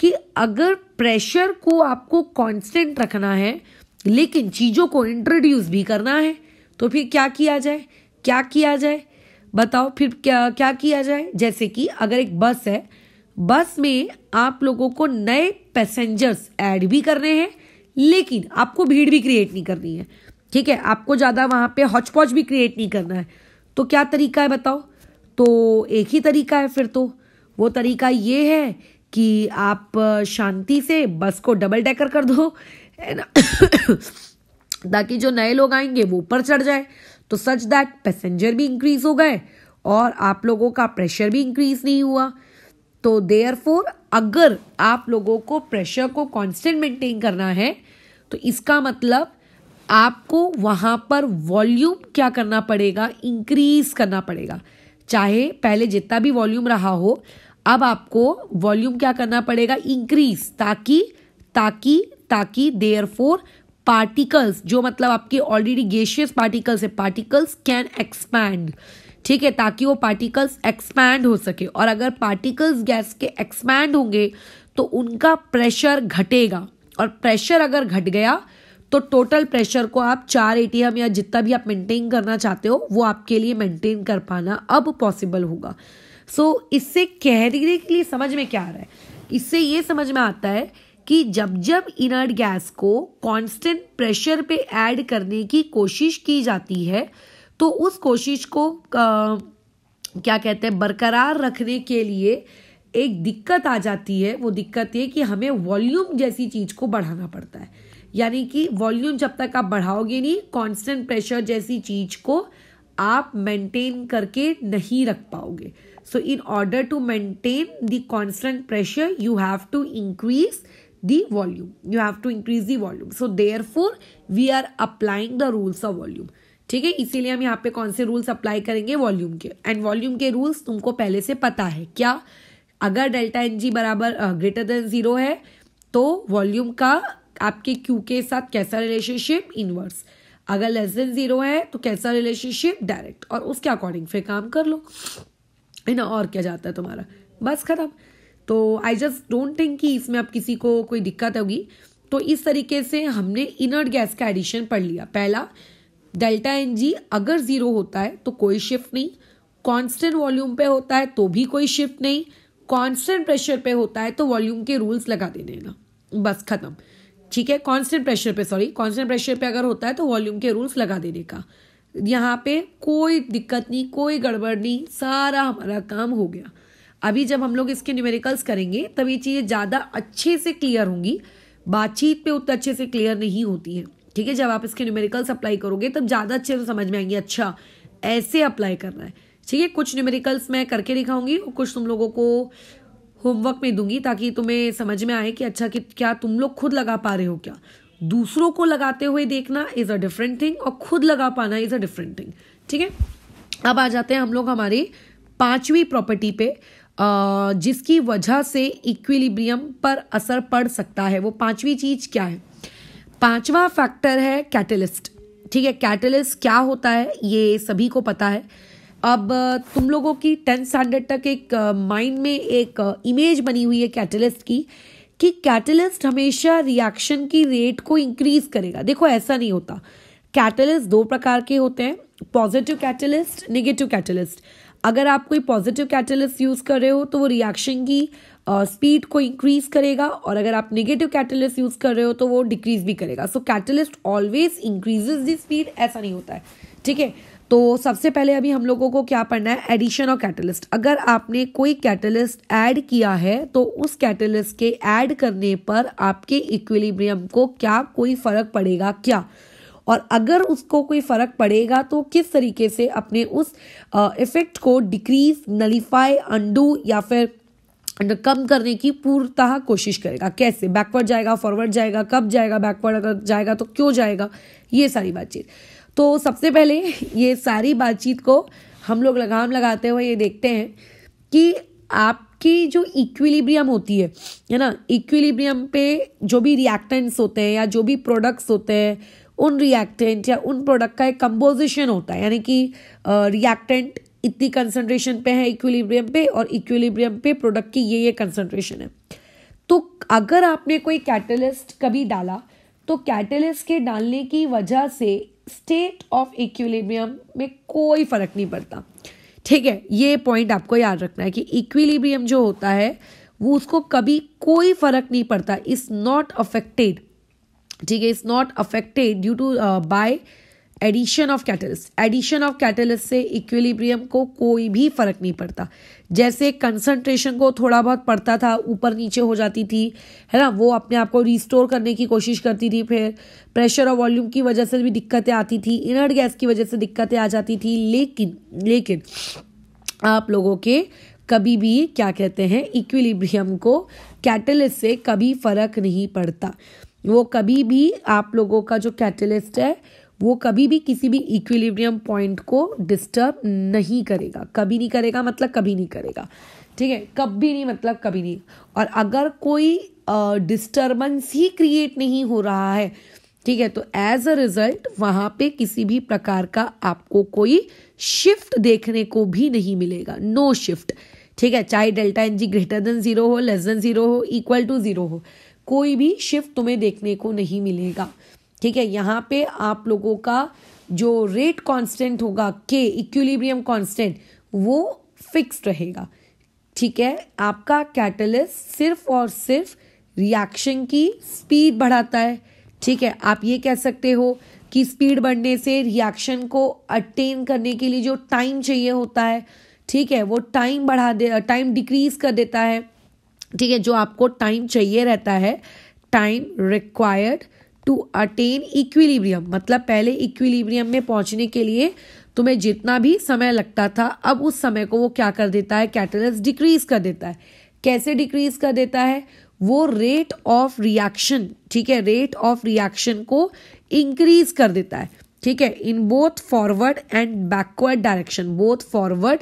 कि अगर प्रेशर को आपको कांस्टेंट रखना है लेकिन चीज़ों को इंट्रोड्यूस भी करना है तो फिर क्या किया जाए क्या किया जाए बताओ फिर क्या क्या किया जाए जैसे कि अगर एक बस है बस में आप लोगों को नए पैसेंजर्स ऐड भी करने हैं लेकिन आपको भीड़ भी क्रिएट नहीं करनी है ठीक है आपको ज़्यादा वहाँ पे हॉचपॉच भी क्रिएट नहीं करना है तो क्या तरीका है बताओ तो एक ही तरीका है फिर तो वो तरीका ये है कि आप शांति से बस को डबल डेकर कर दो है ना ताकि जो नए लोग आएंगे वो ऊपर चढ़ जाए तो सच दैट पैसेंजर भी इंक्रीज हो गए और आप लोगों का प्रेशर भी इंक्रीज नहीं हुआ तो देयर फोर अगर आप लोगों को प्रेशर को कांस्टेंट मेंटेन करना है तो इसका मतलब आपको वहाँ पर वॉल्यूम क्या करना पड़ेगा इंक्रीज करना पड़ेगा चाहे पहले जितना भी वॉल्यूम रहा हो अब आपको वॉल्यूम क्या करना पड़ेगा इंक्रीज ताकि ताकि ताकि देयर फोर पार्टिकल्स जो मतलब आपके ऑलरेडी गेशियस पार्टिकल्स है पार्टिकल्स कैन एक्सपैंड ठीक है ताकि वो पार्टिकल्स एक्सपैंड हो सके और अगर पार्टिकल्स गैस के एक्सपैंड होंगे तो उनका प्रेशर घटेगा और प्रेशर अगर घट गया तो टोटल प्रेशर को आप चार एटीएम या जितना भी आप मेंटेन करना चाहते हो वो आपके लिए मेंटेन कर पाना अब पॉसिबल होगा सो so, इससे कहने के लिए समझ में क्या आ रहा है इससे ये समझ में आता है कि जब जब इनर्ट गैस को कांस्टेंट प्रेशर पे ऐड करने की कोशिश की जाती है तो उस कोशिश को आ, क्या कहते हैं बरकरार रखने के लिए एक दिक्कत आ जाती है वो दिक्कत ये कि हमें वॉल्यूम जैसी चीज़ को बढ़ाना पड़ता है यानी कि वॉल्यूम जब तक आप बढ़ाओगे नहीं कांस्टेंट प्रेशर जैसी चीज को आप मेंटेन करके नहीं रख पाओगे so in order to maintain the constant pressure you have to increase volume you have to increase the volume so therefore we are applying the rules of volume ठीक है इसीलिए हम यहाँ पे कौन से रूल्स अप्लाई करेंगे volume के एंड वॉल्यूम के रूल्स तुमको पहले से पता है क्या अगर डेल्टा एन जी बराबर ग्रेटर देन जीरो है तो वॉल्यूम का आपके क्यू के साथ कैसा रिलेशनशिप इनवर्स अगर लेस देन जीरो है तो कैसा रिलेशनशिप डायरेक्ट और उसके अकॉर्डिंग फिर काम कर लो है ना और क्या जाता है तुम्हारा बस ख़त्म तो आई जस्ट डोंट थिंक कि इसमें अब किसी को कोई दिक्कत होगी तो इस तरीके से हमने इनर्ट गैस का एडिशन पढ़ लिया पहला डेल्टा एन जी अगर ज़ीरो होता है तो कोई शिफ्ट नहीं कांस्टेंट वॉल्यूम पे होता है तो भी कोई शिफ्ट नहीं कांस्टेंट प्रेशर पे होता है तो वॉल्यूम के रूल्स लगा दे देना बस ख़त्म ठीक है कांस्टेंट प्रेशर पे सॉरी कांस्टेंट प्रेशर पे अगर होता है तो वॉल्यूम के रूल्स लगा देने का यहाँ पे कोई दिक्कत नहीं कोई गड़बड़ नहीं सारा हमारा काम हो गया अभी जब हम लोग इसके न्यूमेरिकल्स करेंगे तब ये चीज़ें ज़्यादा अच्छे से क्लियर होंगी बातचीत पे उतना अच्छे से क्लियर नहीं होती है ठीक है जब आप इसके न्यूमेरिकल्स अप्लाई करोगे तब ज़्यादा अच्छे से समझ में आएंगे अच्छा ऐसे अप्लाई करना है ठीक है कुछ न्यूमेरिकल्स मैं करके दिखाऊंगी और कुछ तुम लोगों को होमवर्क में दूंगी ताकि तुम्हें समझ में आए कि अच्छा कि क्या तुम लोग खुद लगा पा रहे हो क्या दूसरों को लगाते हुए देखना इज अ डिफरेंट थिंग और खुद लगा पाना इज अ डिफरेंट थिंग ठीक है अब आ जाते हैं हम लोग हमारी पांचवी प्रॉपर्टी पे जिसकी वजह से इक्विलिब्रियम पर असर पड़ सकता है वो पांचवी चीज क्या है पांचवा फैक्टर है कैटलिस्ट ठीक है कैटलिस्ट क्या होता है ये सभी को पता है अब तुम लोगों की टेंथ स्टैंडर्ड तक एक माइंड में एक इमेज बनी हुई है कैटलिस्ट की कि कैटलिस्ट हमेशा रिएक्शन की रेट को इंक्रीज करेगा देखो ऐसा नहीं होता कैटलिस्ट दो प्रकार के होते हैं पॉजिटिव कैटलिस्ट नेगेटिव कैटलिस्ट अगर आप कोई पॉजिटिव कैटलिस्ट यूज़ कर रहे हो तो वो रिएक्शन की स्पीड uh, को इंक्रीज करेगा और अगर आप नेगेटिव कैटलिस्ट यूज़ कर रहे हो तो वो डिक्रीज भी करेगा so catalyst always increases the speed ऐसा नहीं होता है ठीक है तो सबसे पहले अभी हम लोगों को क्या पढ़ना है एडिशन और कैटलिस्ट अगर आपने कोई कैटलिस्ट ऐड किया है तो उस कैटलिस्ट के ऐड करने पर आपके इक्विलिब्रियम को क्या कोई फ़र्क पड़ेगा क्या और अगर उसको कोई फ़र्क पड़ेगा तो किस तरीके से अपने उस इफ़ेक्ट को डिक्रीज नलीफाई अंडू या फिर कम करने की पूर्णतः कोशिश करेगा कैसे बैकवर्ड जाएगा फॉरवर्ड जाएगा कब जाएगा बैकवर्ड अगर जाएगा तो क्यों जाएगा ये सारी बातचीत तो सबसे पहले ये सारी बातचीत को हम लोग लगाम लगाते हुए ये देखते हैं कि आपकी जो इक्विलिब्रियम होती है है ना इक्विलिब्रियम पे जो भी रिएक्टेंट्स होते हैं या जो भी प्रोडक्ट्स होते हैं उन रिएक्टेंट या उन प्रोडक्ट का एक कंपोजिशन होता है यानी कि रिएक्टेंट इतनी कंसनट्रेशन पे है इक्विलिब्रियम पे और इक्विलिब्रियम पे प्रोडक्ट की ये ये कंसनट्रेशन है तो अगर आपने कोई कैटलिस्ट कभी डाला तो कैटलिस्ट के डालने की वजह से स्टेट ऑफ इक्विलिब्रियम में कोई फर्क नहीं पड़ता ठीक है ये पॉइंट आपको याद रखना है कि इक्विलिब्रियम जो होता है वो उसको कभी कोई फर्क नहीं पड़ता इज नॉट अफेक्टेड ठीक है is not affected due to by addition of catalyst addition of catalyst से इक्विलिब्रियम को कोई भी फर्क नहीं पड़ता जैसे कंसंट्रेशन को थोड़ा बहुत पड़ता था ऊपर नीचे हो जाती थी है ना वो अपने आप को रिस्टोर करने की कोशिश करती थी फिर प्रेशर और वॉल्यूम की वजह से भी दिक्कतें आती थी इनर्ट गैस की वजह से दिक्कतें आ जाती थी लेकिन लेकिन आप लोगों के कभी भी क्या कहते हैं इक्विलिब्रियम को कैटलिस्ट से कभी फर्क नहीं पड़ता वो कभी भी आप लोगों का जो कैटलिस्ट है वो कभी भी किसी भी इक्विलिब्रियम पॉइंट को डिस्टर्ब नहीं करेगा कभी नहीं करेगा मतलब कभी नहीं करेगा ठीक है कभी नहीं मतलब कभी नहीं और अगर कोई डिस्टर्बेंस ही क्रिएट नहीं हो रहा है ठीक है तो एज अ रिजल्ट वहां पे किसी भी प्रकार का आपको कोई शिफ्ट देखने को भी नहीं मिलेगा नो no शिफ्ट ठीक है चाहे delta N G greater than zero हो लेस देन जीरो हो इक्वल टू जीरो हो कोई भी शिफ्ट तुम्हें देखने को नहीं मिलेगा ठीक है यहाँ पे आप लोगों का जो रेट कांस्टेंट होगा के इक्विलिब्रियम कांस्टेंट वो फिक्स रहेगा ठीक है आपका कैटलिस्ट सिर्फ और सिर्फ रिएक्शन की स्पीड बढ़ाता है ठीक है आप ये कह सकते हो कि स्पीड बढ़ने से रिएक्शन को अटेन करने के लिए जो टाइम चाहिए होता है ठीक है वो टाइम बढ़ा दे टाइम डिक्रीज कर देता है ठीक है जो आपको टाइम चाहिए रहता है time required to attain equilibrium मतलब पहले इक्विलिब्रियम में पहुंचने के लिए तुम्हें जितना भी समय लगता था अब उस समय को वो क्या कर देता है कैटलिस्ट डिक्रीज कर देता है कैसे डिक्रीज कर देता है वो रेट ऑफ रिएक्शन ठीक है रेट ऑफ रिएक्शन को इंक्रीज कर देता है ठीक है in both forward and backward direction both forward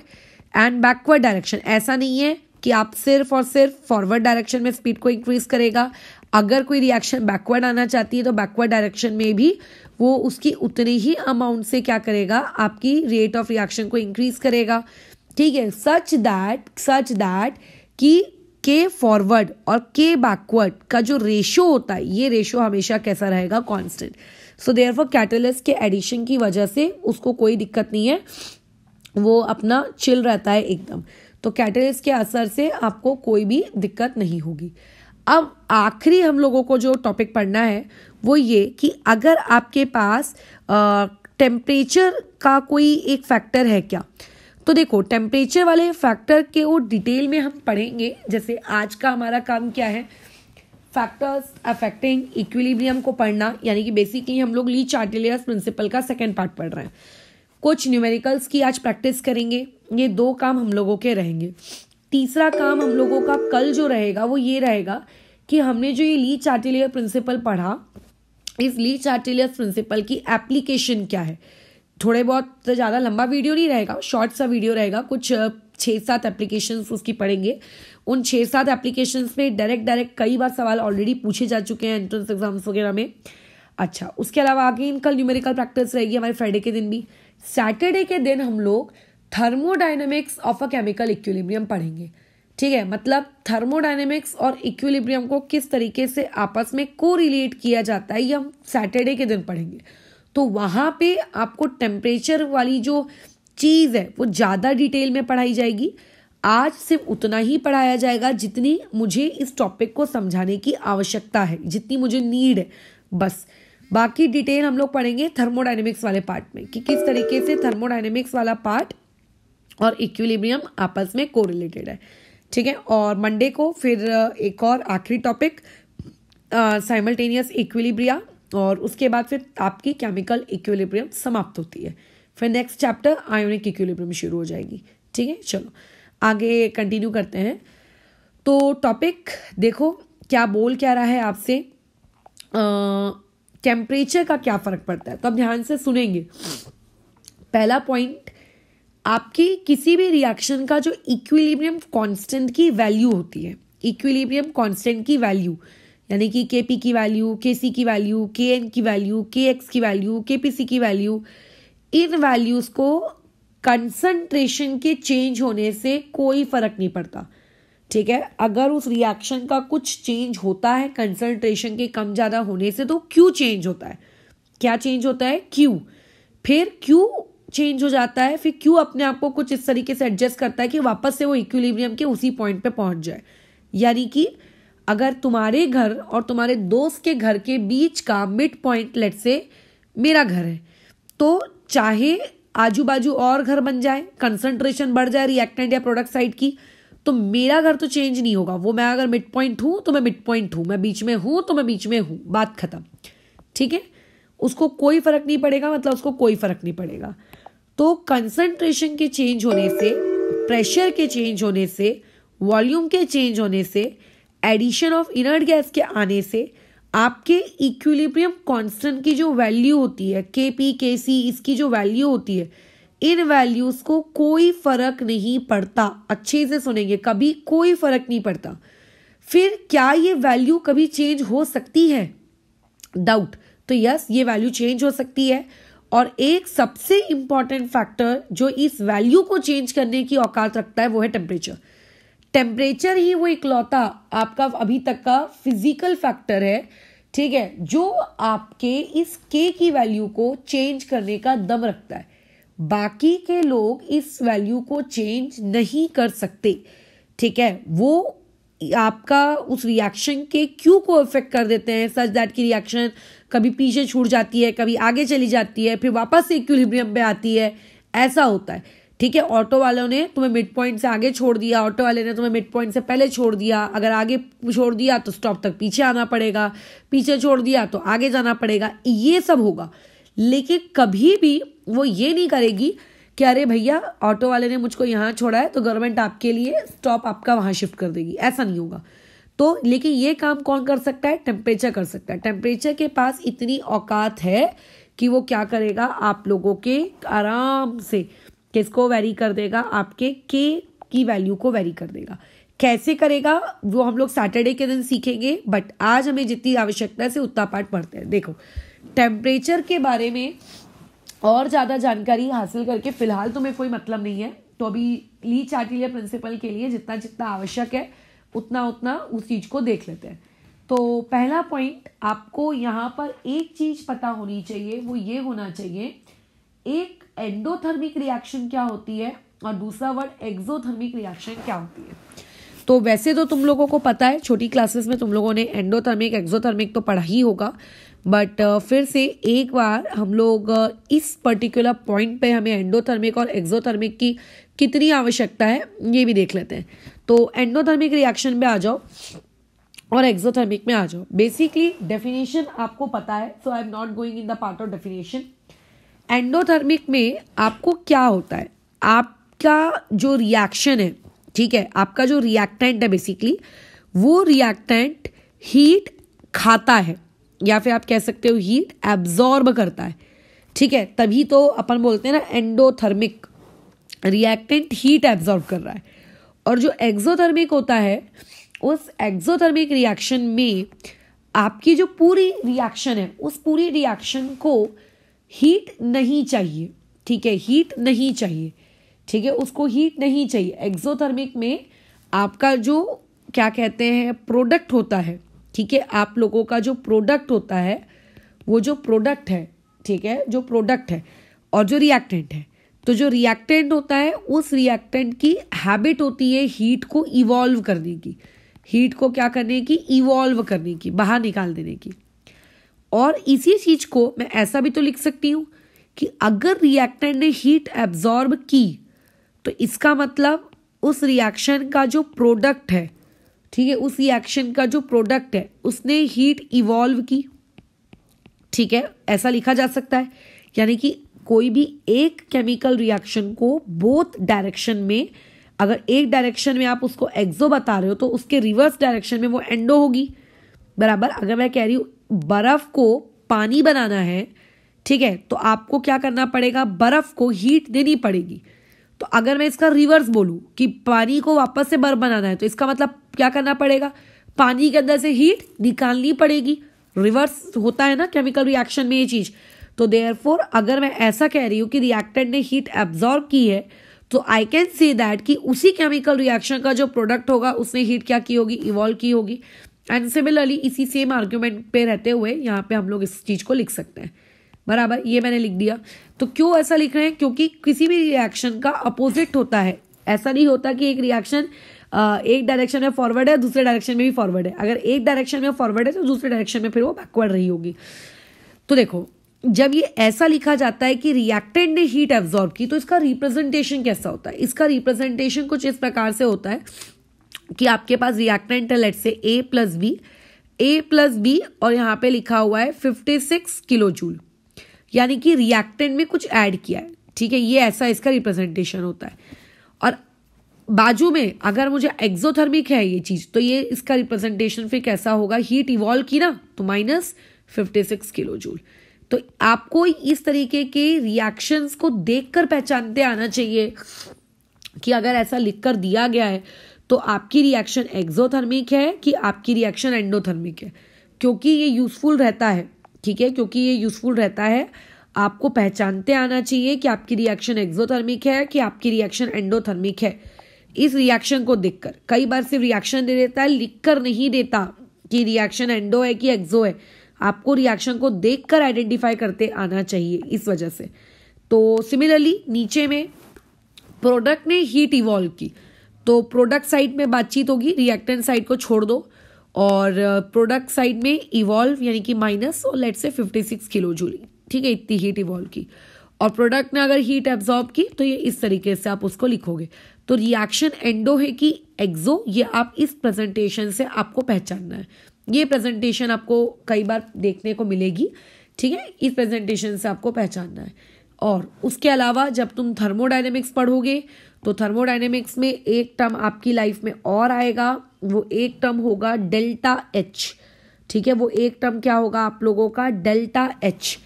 and backward direction ऐसा नहीं है कि आप सिर्फ और सिर्फ फॉरवर्ड डायरेक्शन में स्पीड को इंक्रीज करेगा अगर कोई रिएक्शन बैकवर्ड आना चाहती है तो बैकवर्ड डायरेक्शन में भी वो उसकी उतनी ही अमाउंट से क्या करेगा आपकी रेट ऑफ रिएक्शन को इंक्रीज करेगा ठीक है सच दैट सच दैट कि के फॉरवर्ड और के बैकवर्ड का जो रेशो होता है ये रेशो हमेशा कैसा रहेगा constant so therefore catalyst के एडिशन की वजह से उसको कोई दिक्कत नहीं है वो अपना चिल रहता है एकदम तो कैटलिस्ट के असर से आपको कोई भी दिक्कत नहीं होगी अब आखिरी हम लोगों को जो टॉपिक पढ़ना है वो ये कि अगर आपके पास टेम्परेचर का कोई एक फैक्टर है क्या तो देखो टेम्परेचर वाले फैक्टर के वो डिटेल में हम पढ़ेंगे जैसे आज का हमारा काम क्या है फैक्टर्स अफेक्टिंग इक्विलिब्रियम को पढ़ना यानी कि बेसिकली हम लोग ली चार्टिलियर्स प्रिंसिपल का सेकेंड पार्ट पढ़ रहे हैं कुछ न्यूमेरिकल्स की आज प्रैक्टिस करेंगे ये दो काम हम लोगों के रहेंगे तीसरा काम हम लोगों का कल जो रहेगा वो ये रहेगा कि हमने जो ये ली चार्टिलियर प्रिंसिपल पढ़ा इस ली चार्टिलियर प्रिंसिपल की एप्लीकेशन क्या है थोड़े बहुत तो ज़्यादा लंबा वीडियो नहीं रहेगा शॉर्ट सा वीडियो रहेगा कुछ छः सात एप्लीकेशन उसकी पढ़ेंगे उन छः सात एप्लीकेशन में डायरेक्ट डायरेक्ट कई बार सवाल ऑलरेडी पूछे जा चुके हैं एंट्रेंस एग्जाम्स वगैरह में अच्छा उसके अलावा आगे कल न्यूमेरिकल प्रैक्टिस रहेगी हमारे फ्राइडे के दिन भी सैटरडे के दिन हम लोग thermodynamics of a chemical equilibrium पढ़ेंगे ठीक है मतलब थर्मोडाइनमिक्स और इक्विलिब्रियम को किस तरीके से आपस में को रिलेट किया जाता है ये हम सैटरडे के दिन पढ़ेंगे तो वहाँ पे आपको टेम्परेचर वाली जो चीज़ है वो ज़्यादा डिटेल में पढ़ाई जाएगी आज सिर्फ उतना ही पढ़ाया जाएगा जितनी मुझे इस टॉपिक को समझाने की आवश्यकता है जितनी मुझे नीड है बस बाकी डिटेल हम लोग पढ़ेंगे थर्मोडाइनमिक्स वाले पार्ट में कि किस तरीके से थर्मोडाइनमिक्स वाला पार्ट और इक्विलिब्रियम आपस में कोरिलेटेड है ठीक है और मंडे को फिर एक और आखिरी टॉपिक साइमल्टेनियस इक्विलिब्रिया और उसके बाद फिर आपकी केमिकल इक्विलिब्रियम समाप्त होती है फिर नेक्स्ट चैप्टर आयोनिक इक्विलिब्रियम शुरू हो जाएगी ठीक है चलो आगे कंटिन्यू करते हैं तो टॉपिक देखो क्या बोल क्या रहा है आपसे टेम्परेचर का क्या फ़र्क पड़ता है तो आप ध्यान से सुनेंगे पहला पॉइंट आपके किसी भी रिएक्शन का जो इक्विलिब्रियम कांस्टेंट की वैल्यू होती है इक्विलिब्रियम कांस्टेंट की वैल्यू यानी कि के पी की वैल्यू के सी की वैल्यू के एन की वैल्यू के एक्स की वैल्यू के पी सी की वैल्यू इन वैल्यूज़ को कंसंट्रेशन के चेंज होने से कोई फर्क नहीं पड़ता ठीक है अगर उस रिएक्शन का कुछ चेंज होता है कंसंट्रेशन के कम ज़्यादा होने से तो क्यू चेंज होता है क्या चेंज होता है क्यू फिर क्यू चेंज हो जाता है फिर क्यों अपने आप को कुछ इस तरीके से एडजस्ट करता है कि वापस से वो इक्विलिब्रियम के उसी पॉइंट पे पहुंच जाए यानी कि अगर तुम्हारे घर और तुम्हारे दोस्त के घर के बीच का मिड पॉइंट लेट से मेरा घर है तो चाहे आजू बाजू और घर बन जाए कंसंट्रेशन बढ़ जाए रिएक्टेंट या प्रोडक्ट साइड की तो मेरा घर तो चेंज नहीं होगा वो मैं अगर मिड पॉइंट हूँ तो मैं मिड पॉइंट हूँ मैं बीच में हूँ तो मैं बीच में हूँ बात खत्म ठीक है उसको कोई फर्क नहीं पड़ेगा मतलब उसको कोई फर्क नहीं पड़ेगा तो कंसंट्रेशन के चेंज होने से प्रेशर के चेंज होने से वॉल्यूम के चेंज होने से एडिशन ऑफ इनर्ट गैस के आने से आपके इक्विलिब्रियम कांस्टेंट की जो वैल्यू होती है के पी के सी इसकी जो वैल्यू होती है इन वैल्यूज को कोई फर्क नहीं पड़ता अच्छे से सुनेंगे कभी कोई फर्क नहीं पड़ता फिर क्या ये वैल्यू कभी चेंज हो सकती है डाउट तो यस ये वैल्यू चेंज हो सकती है और एक सबसे इंपॉर्टेंट फैक्टर जो इस वैल्यू को चेंज करने की औकात रखता है वो है टेम्परेचर टेम्परेचर ही वो इकलौता आपका अभी तक का फिजिकल फैक्टर है ठीक है जो आपके इस के की वैल्यू को चेंज करने का दम रखता है बाकी के लोग इस वैल्यू को चेंज नहीं कर सकते ठीक है वो आपका उस रिएक्शन के क्यू को इफेक्ट कर देते हैं सच दैट की रिएक्शन कभी पीछे छूट जाती है कभी आगे चली जाती है फिर वापस से इक्विलिब्रियम पे आती है ऐसा होता है ठीक है ऑटो वालों ने तुम्हें मिड पॉइंट से आगे छोड़ दिया ऑटो वाले ने तुम्हें मिड पॉइंट से पहले छोड़ दिया अगर आगे छोड़ दिया तो स्टॉप तक पीछे आना पड़ेगा पीछे छोड़ दिया तो आगे जाना पड़ेगा ये सब होगा लेकिन कभी भी वो ये नहीं करेगी कि अरे भैया ऑटो वाले ने मुझको यहाँ छोड़ा है तो गवर्नमेंट आपके लिए स्टॉप आपका वहाँ शिफ्ट कर देगी ऐसा नहीं होगा तो लेकिन ये काम कौन कर सकता है टेम्परेचर कर सकता है टेम्परेचर के पास इतनी औकात है कि वो क्या करेगा आप लोगों के आराम से किसको वेरी कर देगा आपके के की वैल्यू को वेरी कर देगा कैसे करेगा वो हम लोग सैटरडे के दिन सीखेंगे बट आज हमें जितनी आवश्यकता से उतना पाठ पढ़ते हैं देखो टेम्परेचर के बारे में और ज़्यादा जानकारी हासिल करके फ़िलहाल तुम्हें तो कोई मतलब नहीं है तो अभी ली चाटिलिया प्रिंसिपल के लिए जितना जितना आवश्यक है उतना उतना उस चीज़ को देख लेते हैं तो पहला पॉइंट आपको यहाँ पर एक चीज़ पता होनी चाहिए वो ये होना चाहिए एक एंडोथर्मिक रिएक्शन क्या होती है और दूसरा वर्ड एक्जोथर्मिक रिएक्शन क्या होती है तो वैसे तो तुम लोगों को पता है छोटी क्लासेस में तुम लोगों ने एंडोथर्मिक एक्सोथर्मिक तो पढ़ा ही होगा बट uh, फिर से एक बार हम लोग uh, इस पर्टिकुलर पॉइंट पे हमें एंडोथर्मिक और एक्सोथर्मिक की कितनी आवश्यकता है ये भी देख लेते हैं तो एंडोथर्मिक रिएक्शन पे आ जाओ और एक्जोथर्मिक में आ जाओ बेसिकली डेफिनेशन आपको पता है so I am not going in the part of definition endothermic में आपको क्या होता है आपका जो रिएक्शन है ठीक है आपका जो रिएक्टेंट है बेसिकली वो रिएक्टेंट हीट खाता है या फिर आप कह सकते हो हीट एब्जॉर्ब करता है ठीक है तभी तो अपन बोलते हैं ना एंडोथर्मिक रिएक्टेंट हीट एब्जॉर्ब कर रहा है और जो एक्जोथर्मिक होता है उस एक्जोथर्मिक रिएक्शन में आपकी जो पूरी रिएक्शन है उस पूरी रिएक्शन को हीट नहीं चाहिए ठीक है हीट नहीं चाहिए ठीक है उसको हीट नहीं चाहिए एक्जोथर्मिक में आपका जो क्या कहते हैं प्रोडक्ट होता है ठीक है आप लोगों का जो प्रोडक्ट होता है वो जो प्रोडक्ट है ठीक है जो प्रोडक्ट है और जो रिएक्टेंट है तो जो रिएक्टेंट होता है उस रिएक्टेंट की हैबिट होती है हीट को इवॉल्व करने की हीट को क्या करने की इवॉल्व करने की बाहर निकाल देने की और इसी चीज को मैं ऐसा भी तो लिख सकती हूँ कि अगर रिएक्टेंट ने हीट एब्जॉर्ब की तो इसका मतलब उस रिएक्शन का जो प्रोडक्ट है ठीक है उस रिएक्शन का जो प्रोडक्ट है उसने हीट इवॉल्व की ठीक है ऐसा लिखा जा सकता है यानी कि कोई भी एक केमिकल रिएक्शन को बोथ डायरेक्शन में अगर एक डायरेक्शन में आप उसको एक्सो बता रहे हो तो उसके रिवर्स डायरेक्शन में वो एंडो होगी बराबर अगर मैं कह रही हूँ बर्फ को पानी बनाना है ठीक है तो आपको क्या करना पड़ेगा बर्फ को हीट देनी पड़ेगी तो अगर मैं इसका रिवर्स बोलूँ कि पानी को वापस से बर्फ बनाना है तो इसका मतलब क्या करना पड़ेगा पानी के अंदर से हीट निकालनी पड़ेगी रिवर्स होता है ना केमिकल रिएक्शन में ये चीज़ तो देयर अगर मैं ऐसा कह रही हूँ कि रिएक्टेंट ने हीट एब्जॉर्ब की है तो आई कैन से दैट कि उसी केमिकल रिएक्शन का जो प्रोडक्ट होगा उसने हीट क्या की होगी इवॉल्व की होगी एंड सिमिलरली इसी सेम आर्ग्यूमेंट पे रहते हुए यहाँ पे हम लोग इस चीज़ को लिख सकते हैं बराबर ये मैंने लिख दिया तो क्यों ऐसा लिख रहे हैं क्योंकि किसी भी रिएक्शन का अपोजिट होता है ऐसा नहीं होता कि एक रिएक्शन एक डायरेक्शन में फॉरवर्ड है दूसरे डायरेक्शन में भी फॉरवर्ड है अगर एक डायरेक्शन में फॉरवर्ड है तो दूसरे डायरेक्शन में फिर वो बैकवर्ड रही होगी तो देखो जब ये ऐसा लिखा जाता है कि रिएक्टेंट ने हीट एब्जॉर्ब की तो इसका रिप्रेजेंटेशन कैसा होता है इसका रिप्रेजेंटेशन कुछ इस प्रकार से होता है कि आपके पास रिएक्टेंट है let say A plus B A plus B और यहाँ पे लिखा हुआ है फिफ्टी सिक्स किलो जूल यानी कि रिएक्टेंट में कुछ ऐड किया है ठीक है ये ऐसा इसका रिप्रेजेंटेशन होता है और बाजू में अगर मुझे एक्सोथर्मिक है ये चीज तो ये इसका रिप्रेजेंटेशन फिर कैसा होगा हीट इवॉल्व की ना तो minus fifty six kilo joule तो आपको इस तरीके के रिएक्शंस को देखकर पहचानते आना चाहिए कि अगर ऐसा लिखकर दिया गया है तो आपकी रिएक्शन एक्सोथर्मिक है कि आपकी रिएक्शन एंडोथर्मिक है क्योंकि ये यूजफुल रहता है ठीक है क्योंकि ये यूज़फुल रहता है आपको पहचानते आना चाहिए कि आपकी रिएक्शन एक्जोथर्मिक है कि आपकी रिएक्शन एंडोथर्मिक है इस रिएक्शन को देखकर कई बार सिर्फ रिएक्शन दे देता है लिख कर नहीं देता कि रिएक्शन एंडो है कि एक्जो है आपको रिएक्शन को देख कर आइडेंटिफाई करते आना चाहिए इस वजह से तो सिमिलरली नीचे में प्रोडक्ट ने हीट इवॉल्व की तो प्रोडक्ट साइड में बातचीत होगी रिएक्टेंट साइड को छोड़ दो और प्रोडक्ट uh, साइड में इवॉल्व यानी कि माइनस और लेट से 56 किलो जूली ठीक है इतनी हीट इवॉल्व की और प्रोडक्ट ने अगर हीट एब्जॉर्ब की तो ये इस तरीके से आप उसको लिखोगे तो रिएक्शन एंडो है कि एग्जो ये आप इस प्रेजेंटेशन से आपको पहचानना है ये प्रेजेंटेशन आपको कई बार देखने को मिलेगी ठीक है इस प्रेजेंटेशन से आपको पहचानना है और उसके अलावा जब तुम थर्मोडाइनमिक्स पढ़ोगे तो थर्मोडाइनमिक्स में एक टर्म आपकी लाइफ में और आएगा वो एक टर्म होगा डेल्टा एच ठीक है वो एक टर्म क्या होगा आप लोगों का डेल्टा एच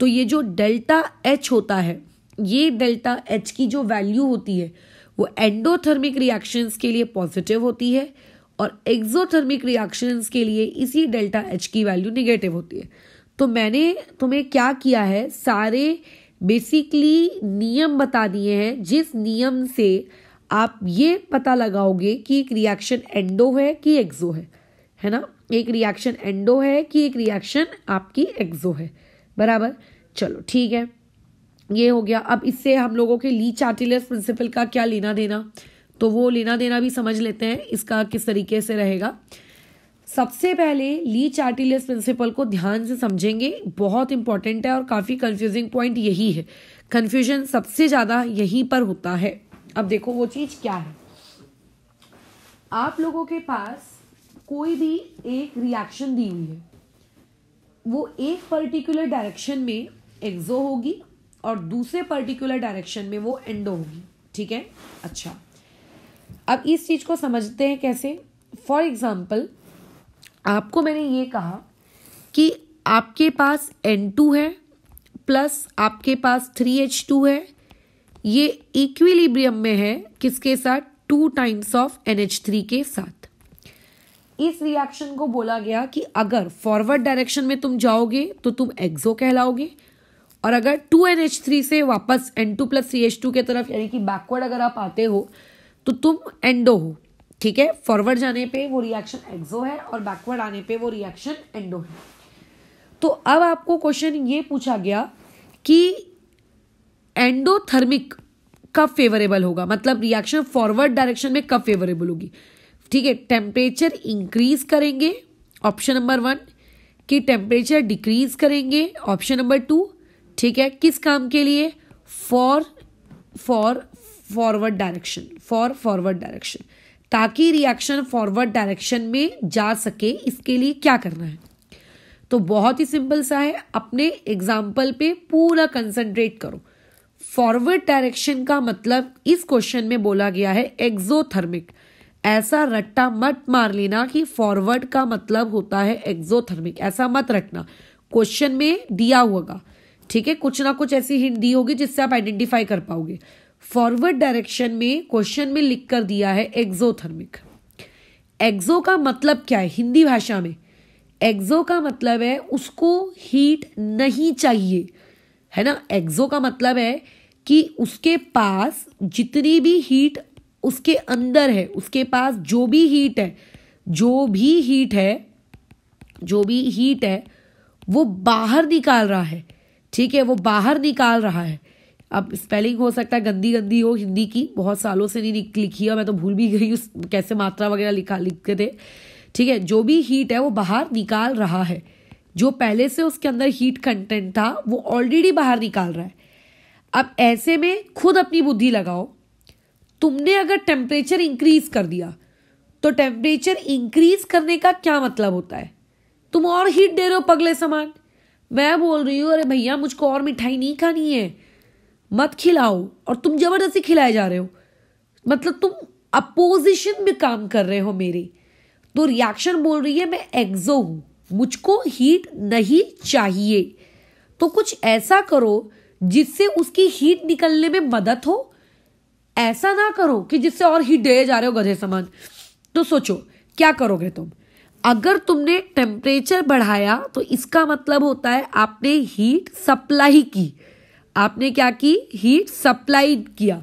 तो ये जो डेल्टा एच होता है ये डेल्टा एच की जो वैल्यू होती है वो एंडोथर्मिक रिएक्शंस के लिए पॉजिटिव होती है और एक्जोथर्मिक रिएक्शंस के लिए इसी डेल्टा एच की वैल्यू निगेटिव होती है तो मैंने तुम्हें क्या किया है सारे बेसिकली नियम बता दिए हैं जिस नियम से आप ये पता लगाओगे कि एक रिएक्शन एंडो है कि एक्जो है है ना एक रिएक्शन एंडो है कि एक रिएक्शन आपकी एक्जो है बराबर चलो ठीक है ये हो गया अब इससे हम लोगों के ली चार्टिलस प्रिंसिपल का क्या लेना देना तो वो लेना देना भी समझ लेते हैं इसका किस तरीके से रहेगा सबसे पहले ली चार्टिलियस प्रिंसिपल को ध्यान से समझेंगे बहुत इंपॉर्टेंट है और काफ़ी कंफ्यूजिंग पॉइंट यही है कन्फ्यूजन सबसे ज़्यादा यहीं पर होता है अब देखो वो चीज़ क्या है आप लोगों के पास कोई भी एक रिएक्शन दी हुई है वो एक पर्टिकुलर डायरेक्शन में एक्जो होगी और दूसरे पर्टिकुलर डायरेक्शन में वो एंडो होगी ठीक है अच्छा अब इस चीज़ को समझते हैं कैसे फॉर एग्ज़ाम्पल आपको मैंने ये कहा कि आपके पास एन टू है प्लस आपके पास थ्री एच टू है ये इक्विलिब्रियम में है किसके साथ टू टाइम्स ऑफ एन के साथ इस रिएक्शन को बोला गया कि अगर फॉरवर्ड डायरेक्शन में तुम जाओगे तो तुम एक्सो कहलाओगे और अगर टू एन एच थ्री से वापस N two plus C H two के तरफ यानी कि बैकवर्ड अगर आप आते हो तो तुम एंडो हो ठीक है फॉरवर्ड जाने पे वो रिएक्शन एक्सो है और बैकवर्ड आने पे वो रिएक्शन एंडो है तो अब आपको क्वेश्चन ये पूछा गया कि एंडोथर्मिक कब फेवरेबल होगा मतलब रिएक्शन फॉरवर्ड डायरेक्शन में कब फेवरेबल होगी ठीक है टेम्परेचर इंक्रीज करेंगे ऑप्शन नंबर वन कि टेम्परेचर डिक्रीज करेंगे ऑप्शन नंबर टू ठीक है किस काम के लिए for for forward direction for forward direction ताकि रिएक्शन फॉरवर्ड डायरेक्शन में जा सके इसके लिए क्या करना है तो बहुत ही सिंपल सा है अपने एग्जाम्पल पे पूरा कंसंट्रेट करो फॉरवर्ड डायरेक्शन का मतलब इस क्वेश्चन में बोला गया है एक्सोथर्मिक ऐसा रट्टा मत मार लेना कि फॉरवर्ड का मतलब होता है एक्सोथर्मिक ऐसा मत रखना क्वेश्चन में दिया होगा ठीक है कुछ ना कुछ ऐसी हिंट दी होगी जिससे आप आइडेंटिफाई कर पाओगे फॉरवर्ड डायरेक्शन में क्वेश्चन में लिख कर दिया है एक्सोथर्मिक एक्जो का मतलब क्या है हिंदी भाषा में एक्सो का मतलब है उसको हीट नहीं चाहिए है ना एक्जो का मतलब है कि उसके पास जितनी भी हीट उसके अंदर है उसके पास जो भी हीट है जो भी हीट है जो भी हीट है वो बाहर निकाल रहा है ठीक है वो बाहर निकाल रहा है अब स्पेलिंग हो सकता है गंदी गंदी हो हिंदी की बहुत सालों से नहीं लिखी है मैं तो भूल भी गई उस कैसे मात्रा वगैरह लिखा लिखते थे ठीक है जो भी हीट है वो बाहर निकाल रहा है जो पहले से उसके अंदर हीट कंटेंट था वो ऑलरेडी बाहर निकाल रहा है अब ऐसे में खुद अपनी बुद्धि लगाओ तुमने अगर टेम्परेचर इंक्रीज कर दिया तो टेम्परेचर इंक्रीज करने का क्या मतलब होता है तुम और हीट दे रहे हो पगले सामान मैं बोल रही हूँ अरे भैया मुझको और मिठाई नहीं खानी है मत खिलाओ और तुम जबरदस्ती खिलाए जा रहे हो मतलब तुम अपोजिशन में काम कर रहे हो मेरे तो रिएक्शन बोल रही है मैं एग्जो हूं मुझको हीट नहीं चाहिए तो कुछ ऐसा करो जिससे उसकी हीट निकलने में मदद हो ऐसा ना करो कि जिससे और हीट दे जा रहे हो गधे सामान तो सोचो क्या करोगे तुम अगर तुमने टेम्परेचर बढ़ाया तो इसका मतलब होता है आपने हीट सप्लाई की आपने क्या की हीट सप्लाई किया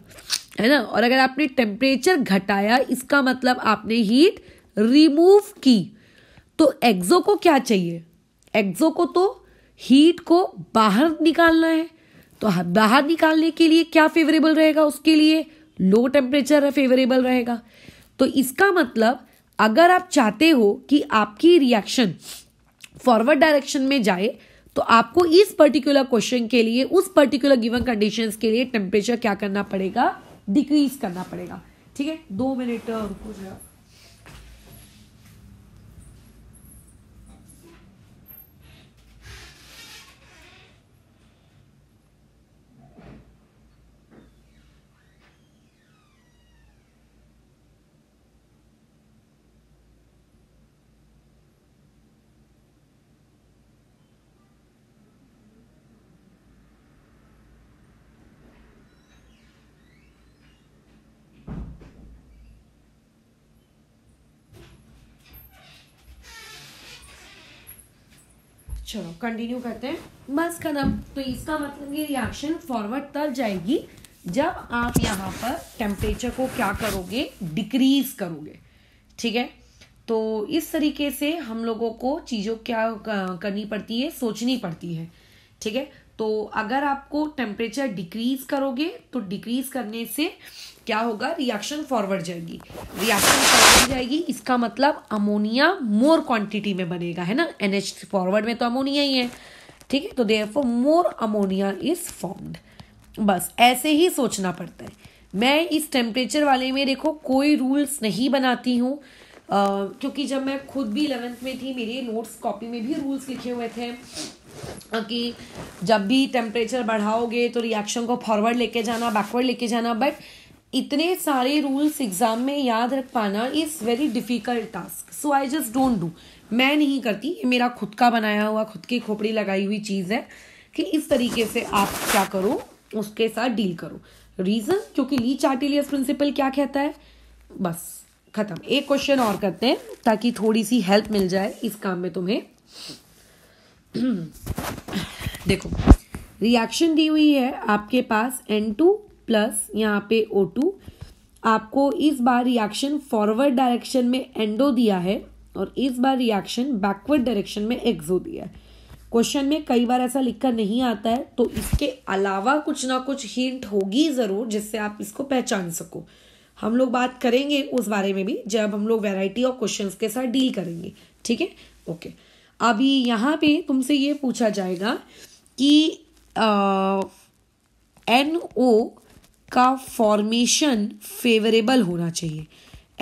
है ना और अगर आपने टेम्परेचर घटाया इसका मतलब आपने हीट रिमूव की तो एग्जो को क्या चाहिए एग्जो को तो हीट को बाहर निकालना है तो बाहर निकालने के लिए क्या फेवरेबल रहेगा उसके लिए लो टेम्परेचर फेवरेबल रहेगा तो इसका मतलब अगर आप चाहते हो कि आपकी रिएक्शन फॉरवर्ड डायरेक्शन में जाए तो आपको इस पर्टिकुलर क्वेश्चन के लिए उस पर्टिकुलर गिवन कंडीशन के लिए टेम्परेचर क्या करना पड़ेगा डिक्रीज करना पड़ेगा ठीक है दो मिनट रुको जरा चलो कंटिन्यू करते हैं बस कदम तो इसका मतलब ये रिएक्शन फॉरवर्ड तब जाएगी जब आप यहाँ पर टेम्परेचर को क्या करोगे डिक्रीज करोगे ठीक है तो इस तरीके से हम लोगों को चीज़ों क्या करनी पड़ती है सोचनी पड़ती है ठीक है तो अगर आपको टेम्परेचर डिक्रीज करोगे तो डिक्रीज करने से क्या होगा रिएक्शन फॉरवर्ड जाएगी रिएक्शन फॉरवर्ड जाएगी इसका मतलब अमोनिया मोर क्वांटिटी में बनेगा है ना एन एच फॉरवर्ड में तो अमोनिया ही है ठीक है तो therefore more ammonia is formed बस ऐसे ही सोचना पड़ता है मैं इस टेम्परेचर वाले में देखो कोई रूल्स नहीं बनाती हूँ क्योंकि जब मैं खुद भी इलेवेंथ में थी मेरे नोट्स कॉपी में भी रूल्स लिखे हुए थे कि जब भी टेम्परेचर बढ़ाओगे तो रिएक्शन को फॉरवर्ड लेके जाना बैकवर्ड लेके जाना बट इतने सारे रूल्स एग्जाम में याद रख पाना is very difficult task so I just don't do मैं नहीं करती ये मेरा खुद का बनाया हुआ खुद की खोपड़ी लगाई हुई चीज़ है कि इस तरीके से आप क्या करो उसके साथ डील करो रीज़न क्योंकि ली चार्टिलियस प्रिंसिपल क्या कहता है बस ख़त्म एक क्वेश्चन और करते हैं ताकि थोड़ी सी हेल्प मिल जाए इस काम में तुम्हें देखो रिएक्शन दी हुई है आपके पास एन टू प्लस यहाँ पे ओ टू आपको इस बार रिएक्शन फॉरवर्ड डायरेक्शन में एंडो दिया है और इस बार रिएक्शन बैकवर्ड डायरेक्शन में एक्सो दिया है क्वेश्चन में कई बार ऐसा लिखकर नहीं आता है तो इसके अलावा कुछ ना कुछ हिंट होगी ज़रूर जिससे आप इसको पहचान सको हम लोग बात करेंगे उस बारे में भी जब हम लोग वेराइटी ऑफ क्वेश्चन के साथ डील करेंगे ठीक है ओके अभी यहाँ पे तुमसे ये पूछा जाएगा कि एन ओ का फॉर्मेशन फेवरेबल होना चाहिए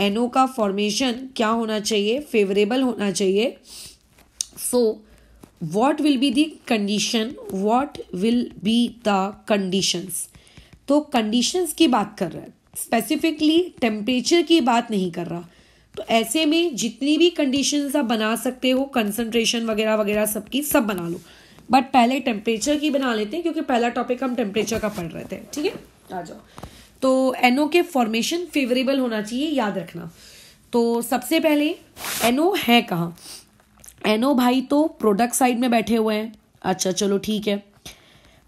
एनओ का फॉर्मेशन क्या होना चाहिए फेवरेबल होना चाहिए so what will be condition condition what will be the conditions तो कंडीशंस की बात कर रहा है स्पेसिफिकली टेम्परेचर की बात नहीं कर रहा तो ऐसे में जितनी भी कंडीशंस आप बना सकते हो कंसंट्रेशन वगैरह वगैरह सबकी सब बना लो बट पहले टेम्परेचर की बना लेते हैं क्योंकि पहला टॉपिक हम टेम्परेचर का पढ़ रहे थे ठीक है आ जाओ तो एनओ के फॉर्मेशन फेवरेबल होना चाहिए याद रखना तो सबसे पहले एनओ है कहाँ एनओ भाई तो प्रोडक्ट साइड में बैठे हुए हैं अच्छा चलो ठीक है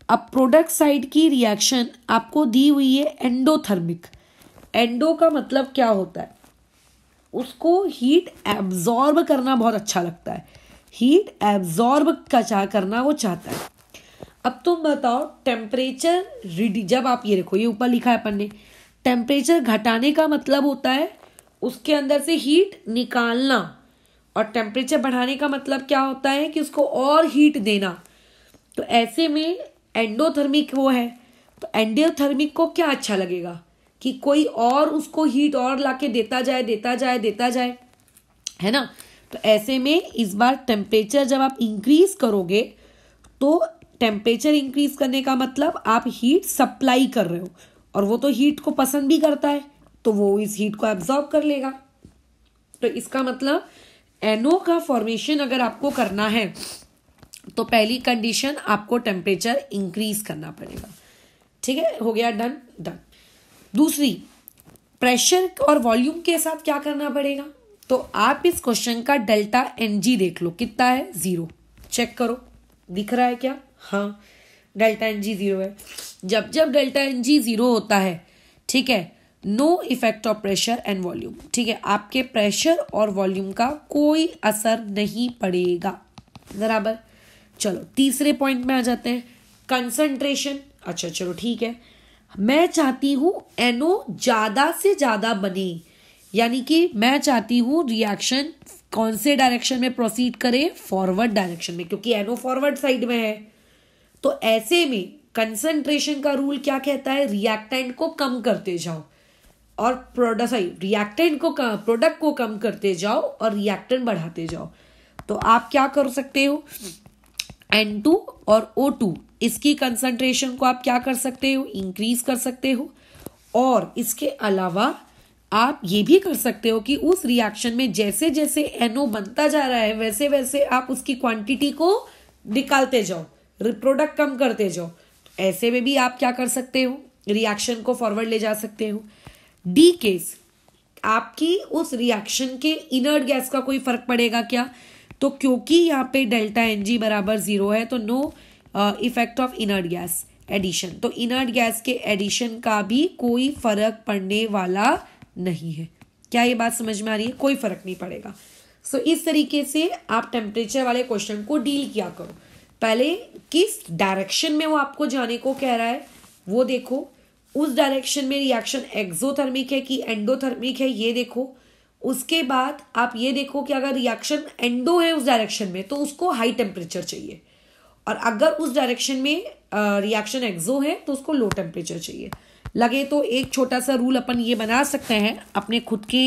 अब प्रोडक्ट साइड की रिएक्शन आपको दी हुई है एंडोथर्मिक एंडो का मतलब क्या होता है उसको हीट एब्जॉर्ब करना बहुत अच्छा लगता है हीट एब्जॉर्ब का चाह करना वो चाहता है अब तुम बताओ टेम्परेचर रिडी जब आप ये देखो ये ऊपर लिखा है अपन ने टेम्परेचर घटाने का मतलब होता है उसके अंदर से हीट निकालना और टेम्परेचर बढ़ाने का मतलब क्या होता है कि उसको और हीट देना तो ऐसे में एंडोथर्मिक वो है तो एंडोथर्मिक को क्या अच्छा लगेगा कि कोई और उसको हीट और लाके देता जाए देता जाए देता जाए है ना तो ऐसे में इस बार टेम्परेचर जब आप इंक्रीज करोगे तो टेम्परेचर इंक्रीज करने का मतलब आप हीट सप्लाई कर रहे हो और वो तो हीट को पसंद भी करता है तो वो इस हीट को एब्जॉर्ब कर लेगा तो इसका मतलब एनओ का फॉर्मेशन अगर आपको करना है तो पहली कंडीशन आपको टेम्परेचर इंक्रीज करना पड़ेगा ठीक है हो गया डन डन दूसरी प्रेशर और वॉल्यूम के साथ क्या करना पड़ेगा तो आप इस क्वेश्चन का डेल्टा एनजी देख लो कितना है जीरो चेक करो दिख रहा है क्या हाँ डेल्टा एन जी जीरो है जब जब डेल्टा एन जी जीरो होता है ठीक है no effect of pressure and volume ठीक है आपके प्रेशर और वॉल्यूम का कोई असर नहीं पड़ेगा बराबर चलो तीसरे पॉइंट में आ जाते हैं कंसंट्रेशन अच्छा चलो ठीक है मैं चाहती हूँ एनओ ज़्यादा से ज़्यादा बने यानी कि मैं चाहती हूँ रिएक्शन कौन से डायरेक्शन में प्रोसीड करे फॉरवर्ड डायरेक्शन में क्योंकि एनओ फॉरवर्ड साइड में है तो ऐसे में कंसंट्रेशन का रूल क्या कहता है रिएक्टेंट को कम करते जाओ और प्रोडक्ट सॉरी रिएक्टेंट को प्रोडक्ट को कम करते जाओ और रिएक्टेंट बढ़ाते जाओ तो आप क्या कर सकते हो एन टू और ओ टू इसकी कंसंट्रेशन को आप क्या कर सकते हो इंक्रीज कर सकते हो और इसके अलावा आप ये भी कर सकते हो कि उस रिएक्शन में जैसे जैसे एनओ बनता जा रहा है वैसे वैसे आप उसकी क्वांटिटी को निकालते जाओ प्रोडक्ट कम करते जाओ तो ऐसे में भी आप क्या कर सकते हो रिएक्शन को फॉरवर्ड ले जा सकते हो डी केस आपकी उस रिएक्शन के इनर्ट गैस का कोई फर्क पड़ेगा क्या तो क्योंकि यहाँ पे डेल्टा एन जी बराबर जीरो है तो no effect of inert gas addition तो इनर्ट गैस के एडिशन का भी कोई फर्क पड़ने वाला नहीं है क्या ये बात समझ में आ रही है कोई फर्क नहीं पड़ेगा सो so, इस तरीके से आप टेम्परेचर वाले क्वेश्चन को डील किया करो पहले किस डायरेक्शन में वो आपको जाने को कह रहा है वो देखो उस डायरेक्शन में रिएक्शन एक्सोथर्मिक है कि एंडोथर्मिक है ये देखो उसके बाद आप ये देखो कि अगर रिएक्शन एंडो है उस डायरेक्शन में तो उसको हाई टेम्परेचर चाहिए और अगर उस डायरेक्शन में रिएक्शन एक्सो है तो उसको लो टेम्परेचर चाहिए लगे तो एक छोटा सा रूल अपन ये बना सकते हैं अपने खुद के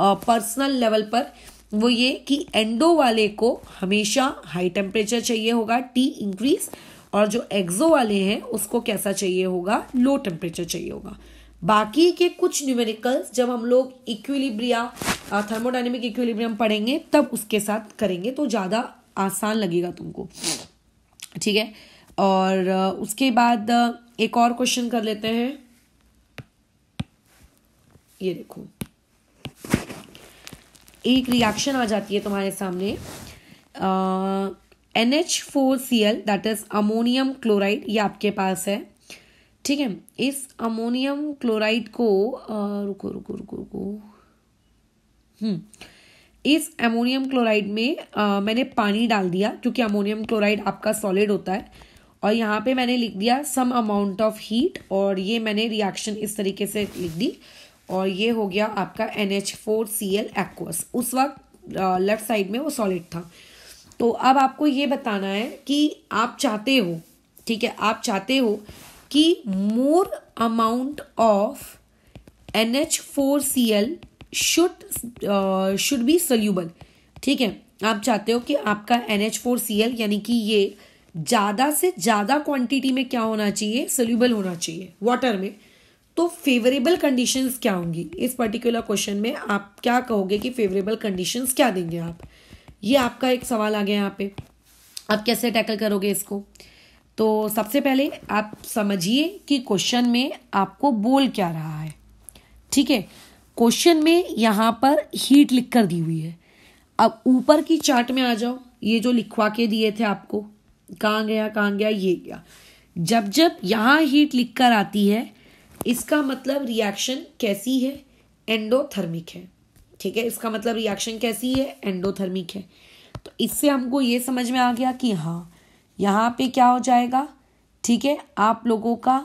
पर्सनल लेवल पर वो ये कि एंडो वाले को हमेशा हाई टेम्परेचर चाहिए होगा टी इंक्रीज और जो एक्जो वाले हैं उसको कैसा चाहिए होगा लो टेम्परेचर चाहिए होगा बाकी के कुछ न्यूमेरिकल्स जब हम लोग इक्विलिब्रिया थर्मोडाइनमिक इक्विलिब्रियम पढ़ेंगे तब उसके साथ करेंगे तो ज़्यादा आसान लगेगा तुमको ठीक है और उसके बाद एक और क्वेश्चन कर लेते हैं ये देखो एक रिएक्शन आ जाती है तुम्हारे सामने N H four C L that is ammonium chloride ये आपके पास है ठीक है इस अमोनियम क्लोराइड को रुको रुको रुको रुको हम्म इस अमोनियम क्लोराइड में आ, मैंने पानी डाल दिया क्योंकि अमोनियम क्लोराइड आपका सॉलिड होता है और यहाँ पे मैंने लिख दिया सम अमाउंट ऑफ हीट और ये मैंने रिएक्शन इस तरीके से लिख दी और ये हो गया आपका N H four C L aqueous उस वक्त लेफ्ट साइड में वो सॉलिड था तो अब आपको ये बताना है कि आप चाहते हो ठीक है आप चाहते हो कि more amount of N H four C L should should be soluble ठीक है आप चाहते हो कि आपका N H four C L यानी कि ये ज़्यादा से ज़्यादा क्वांटिटी में क्या होना चाहिए सल्यूबल होना चाहिए वाटर में तो फेवरेबल कंडीशंस क्या होंगी इस पर्टिकुलर क्वेश्चन में आप क्या कहोगे कि फेवरेबल कंडीशंस क्या देंगे आप ये आपका एक सवाल आ गया यहाँ पे आप कैसे टैकल करोगे इसको तो सबसे पहले आप समझिए कि क्वेश्चन में आपको बोल क्या रहा है ठीक है क्वेश्चन में यहाँ पर हीट लिख कर दी हुई है अब ऊपर की चार्ट में आ जाओ ये जो लिखवा के दिए थे आपको कहाँ गया कहाँ गया ये गया जब जब यहाँ हीट लिख कर आती है इसका मतलब रिएक्शन कैसी है एंडोथर्मिक है ठीक है इसका मतलब रिएक्शन कैसी है एंडोथर्मिक है तो इससे हमको ये समझ में आ गया कि हाँ यहाँ पे क्या हो जाएगा ठीक है आप लोगों का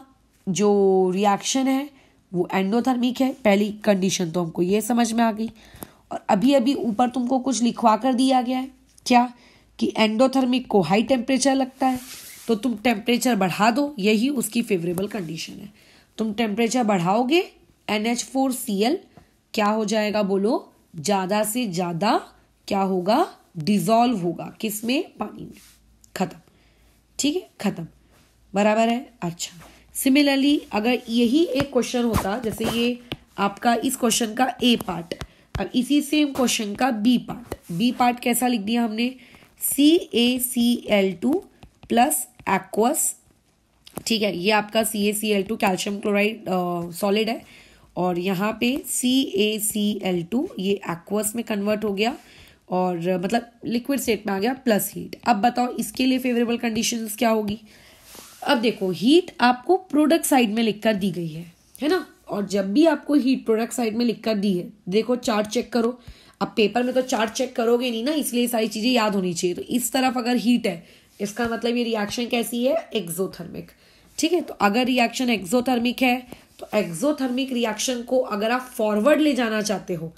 जो रिएक्शन है वो एंडोथर्मिक है पहली कंडीशन तो हमको ये समझ में आ गई और अभी अभी ऊपर तुमको कुछ लिखवा कर दिया गया है क्या कि एंडोथर्मिक को हाई टेम्परेचर लगता है तो तुम टेम्परेचर बढ़ा दो यही उसकी फेवरेबल कंडीशन है तुम टेम्परेचर बढ़ाओगे N H four C L क्या हो जाएगा बोलो ज़्यादा से ज़्यादा क्या होगा डिजोल्व होगा किस में पानी में ख़त्म ठीक है ख़त्म बराबर है अच्छा सिमिलरली अगर यही एक क्वेश्चन होता जैसे ये आपका इस क्वेश्चन का ए पार्ट अब इसी सेम क्वेश्चन का बी पार्ट बी पार्ट कैसा लिख दिया हमने C A C L two plus aqueous ठीक है ये आपका C A C L two calcium chloride solid है और यहाँ पे C A C L two ये एक्वस में कन्वर्ट हो गया और uh, मतलब लिक्विड स्टेट में आ गया प्लस हीट अब बताओ इसके लिए फेवरेबल कंडीशंस क्या होगी अब देखो हीट आपको प्रोडक्ट साइड में लिख कर दी गई है है ना और जब भी आपको हीट प्रोडक्ट साइड में लिख कर दी है देखो चार्ट चेक करो अब पेपर में तो चार्ट चेक करोगे नहीं ना इसलिए सारी चीज़ें याद होनी चाहिए तो इस तरफ अगर हीट है इसका मतलब ये रिएक्शन कैसी है एक्जोथर्मिक ठीक है तो अगर रिएक्शन एक्सोथर्मिक है तो एक्सोथर्मिक रिएक्शन को अगर आप फॉरवर्ड ले जाना चाहते हो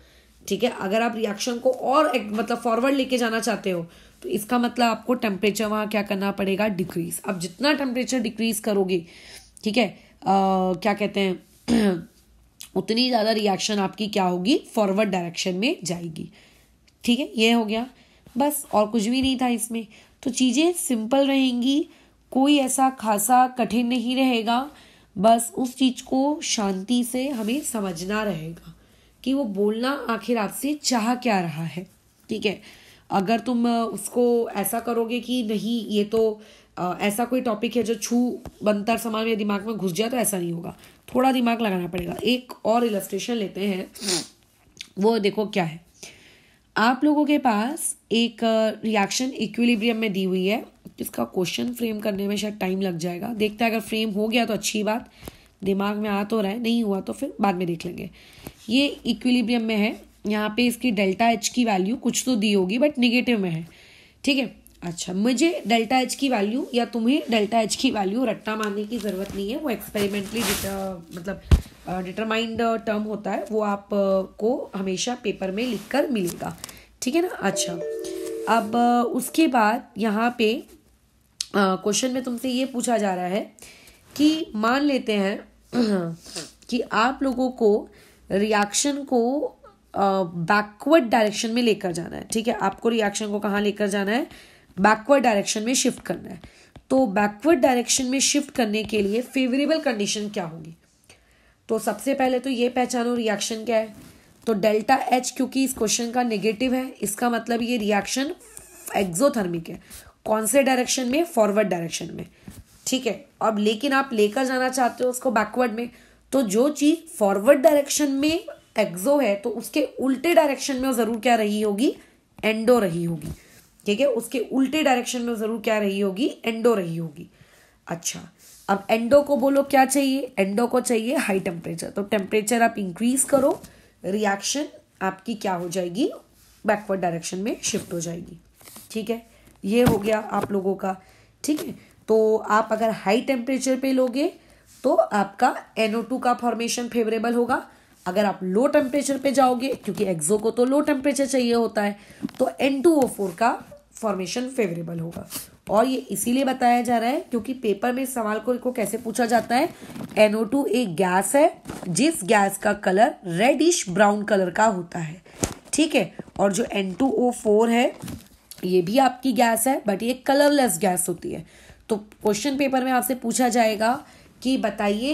ठीक है अगर आप रिएक्शन को और एक, मतलब फॉरवर्ड लेके जाना चाहते हो तो इसका मतलब आपको टेम्परेचर वहाँ क्या करना पड़ेगा डिक्रीज अब जितना टेम्परेचर डिक्रीज करोगे ठीक है क्या कहते हैं उतनी ज़्यादा रिएक्शन आपकी क्या होगी फॉरवर्ड डायरेक्शन में जाएगी ठीक है ये हो गया बस और कुछ भी नहीं था इसमें तो चीज़ें सिंपल रहेंगी कोई ऐसा खासा कठिन नहीं रहेगा बस उस चीज़ को शांति से हमें समझना रहेगा कि वो बोलना आखिर आपसे चाह क्या रहा है ठीक है अगर तुम उसको ऐसा करोगे कि नहीं ये तो आ, ऐसा कोई टॉपिक है जो छू बनतर समाज में दिमाग में घुस जाए तो ऐसा नहीं होगा थोड़ा दिमाग लगाना पड़ेगा एक और इलस्ट्रेशन लेते हैं वो देखो क्या है आप लोगों के पास एक रिएक्शन इक्विलिब्रियम में दी हुई है जिसका क्वेश्चन फ्रेम करने में शायद टाइम लग जाएगा देखते हैं अगर फ्रेम हो गया तो अच्छी बात दिमाग में आ तो रहा है नहीं हुआ तो फिर बाद में देख लेंगे ये इक्विलिब्रियम में है यहाँ पे इसकी डेल्टा एच की वैल्यू कुछ तो दी होगी बट निगेटिव में है ठीक है अच्छा मुझे डेल्टा एच की वैल्यू या तुम्हें डेल्टा एच की वैल्यू रट्टा मारने की ज़रूरत नहीं है वो एक्सपेरिमेंटली मतलब डिटरमाइंड टर्म होता है वो आप को हमेशा पेपर में लिख कर मिलेगा ठीक है ना अच्छा अब उसके बाद यहाँ पे क्वेश्चन में तुमसे ये पूछा जा रहा है कि मान लेते हैं कि आप लोगों को रिएक्शन को बैकवर्ड uh, डायरेक्शन में लेकर जाना है ठीक है आपको रिएक्शन को कहाँ लेकर जाना है बैकवर्ड डायरेक्शन में शिफ्ट करना है तो बैकवर्ड डायरेक्शन में शिफ्ट करने के लिए फेवरेबल कंडीशन क्या होगी तो सबसे पहले तो ये पहचानो रिएक्शन क्या है तो डेल्टा एच क्योंकि इस क्वेश्चन का नेगेटिव है इसका मतलब ये रिएक्शन एक्जोथर्मिक है कौन से डायरेक्शन में फॉरवर्ड डायरेक्शन में ठीक है अब लेकिन आप लेकर जाना चाहते हो उसको बैकवर्ड में तो जो चीज़ फॉरवर्ड डायरेक्शन में एक्सो है तो उसके उल्टे डायरेक्शन में ज़रूर क्या रही होगी एंडो रही होगी ठीक है उसके उल्टे डायरेक्शन में ज़रूर क्या रही होगी एंडो रही होगी अच्छा अब एंडो को बोलो क्या चाहिए एंडो को चाहिए हाई टेम्परेचर तो टेम्परेचर आप इंक्रीज करो रिएक्शन आपकी क्या हो जाएगी बैकवर्ड डायरेक्शन में शिफ्ट हो जाएगी ठीक है ये हो गया आप लोगों का ठीक है तो आप अगर हाई टेम्परेचर पे लोगे तो आपका NO2 का फॉर्मेशन फेवरेबल होगा अगर आप लो टेम्परेचर पे जाओगे क्योंकि एक्सो को तो लो टेम्परेचर चाहिए होता है तो N2O4 का फॉर्मेशन फेवरेबल होगा और ये इसीलिए बताया जा रहा है क्योंकि पेपर में सवाल को, को कैसे पूछा जाता है NO2 एक गैस है जिस गैस का कलर रेडिश ब्राउन कलर का होता है ठीक है और जो N2O4 है ये भी आपकी गैस है बट ये कलरलेस गैस होती है तो क्वेश्चन पेपर में आपसे पूछा जाएगा कि बताइए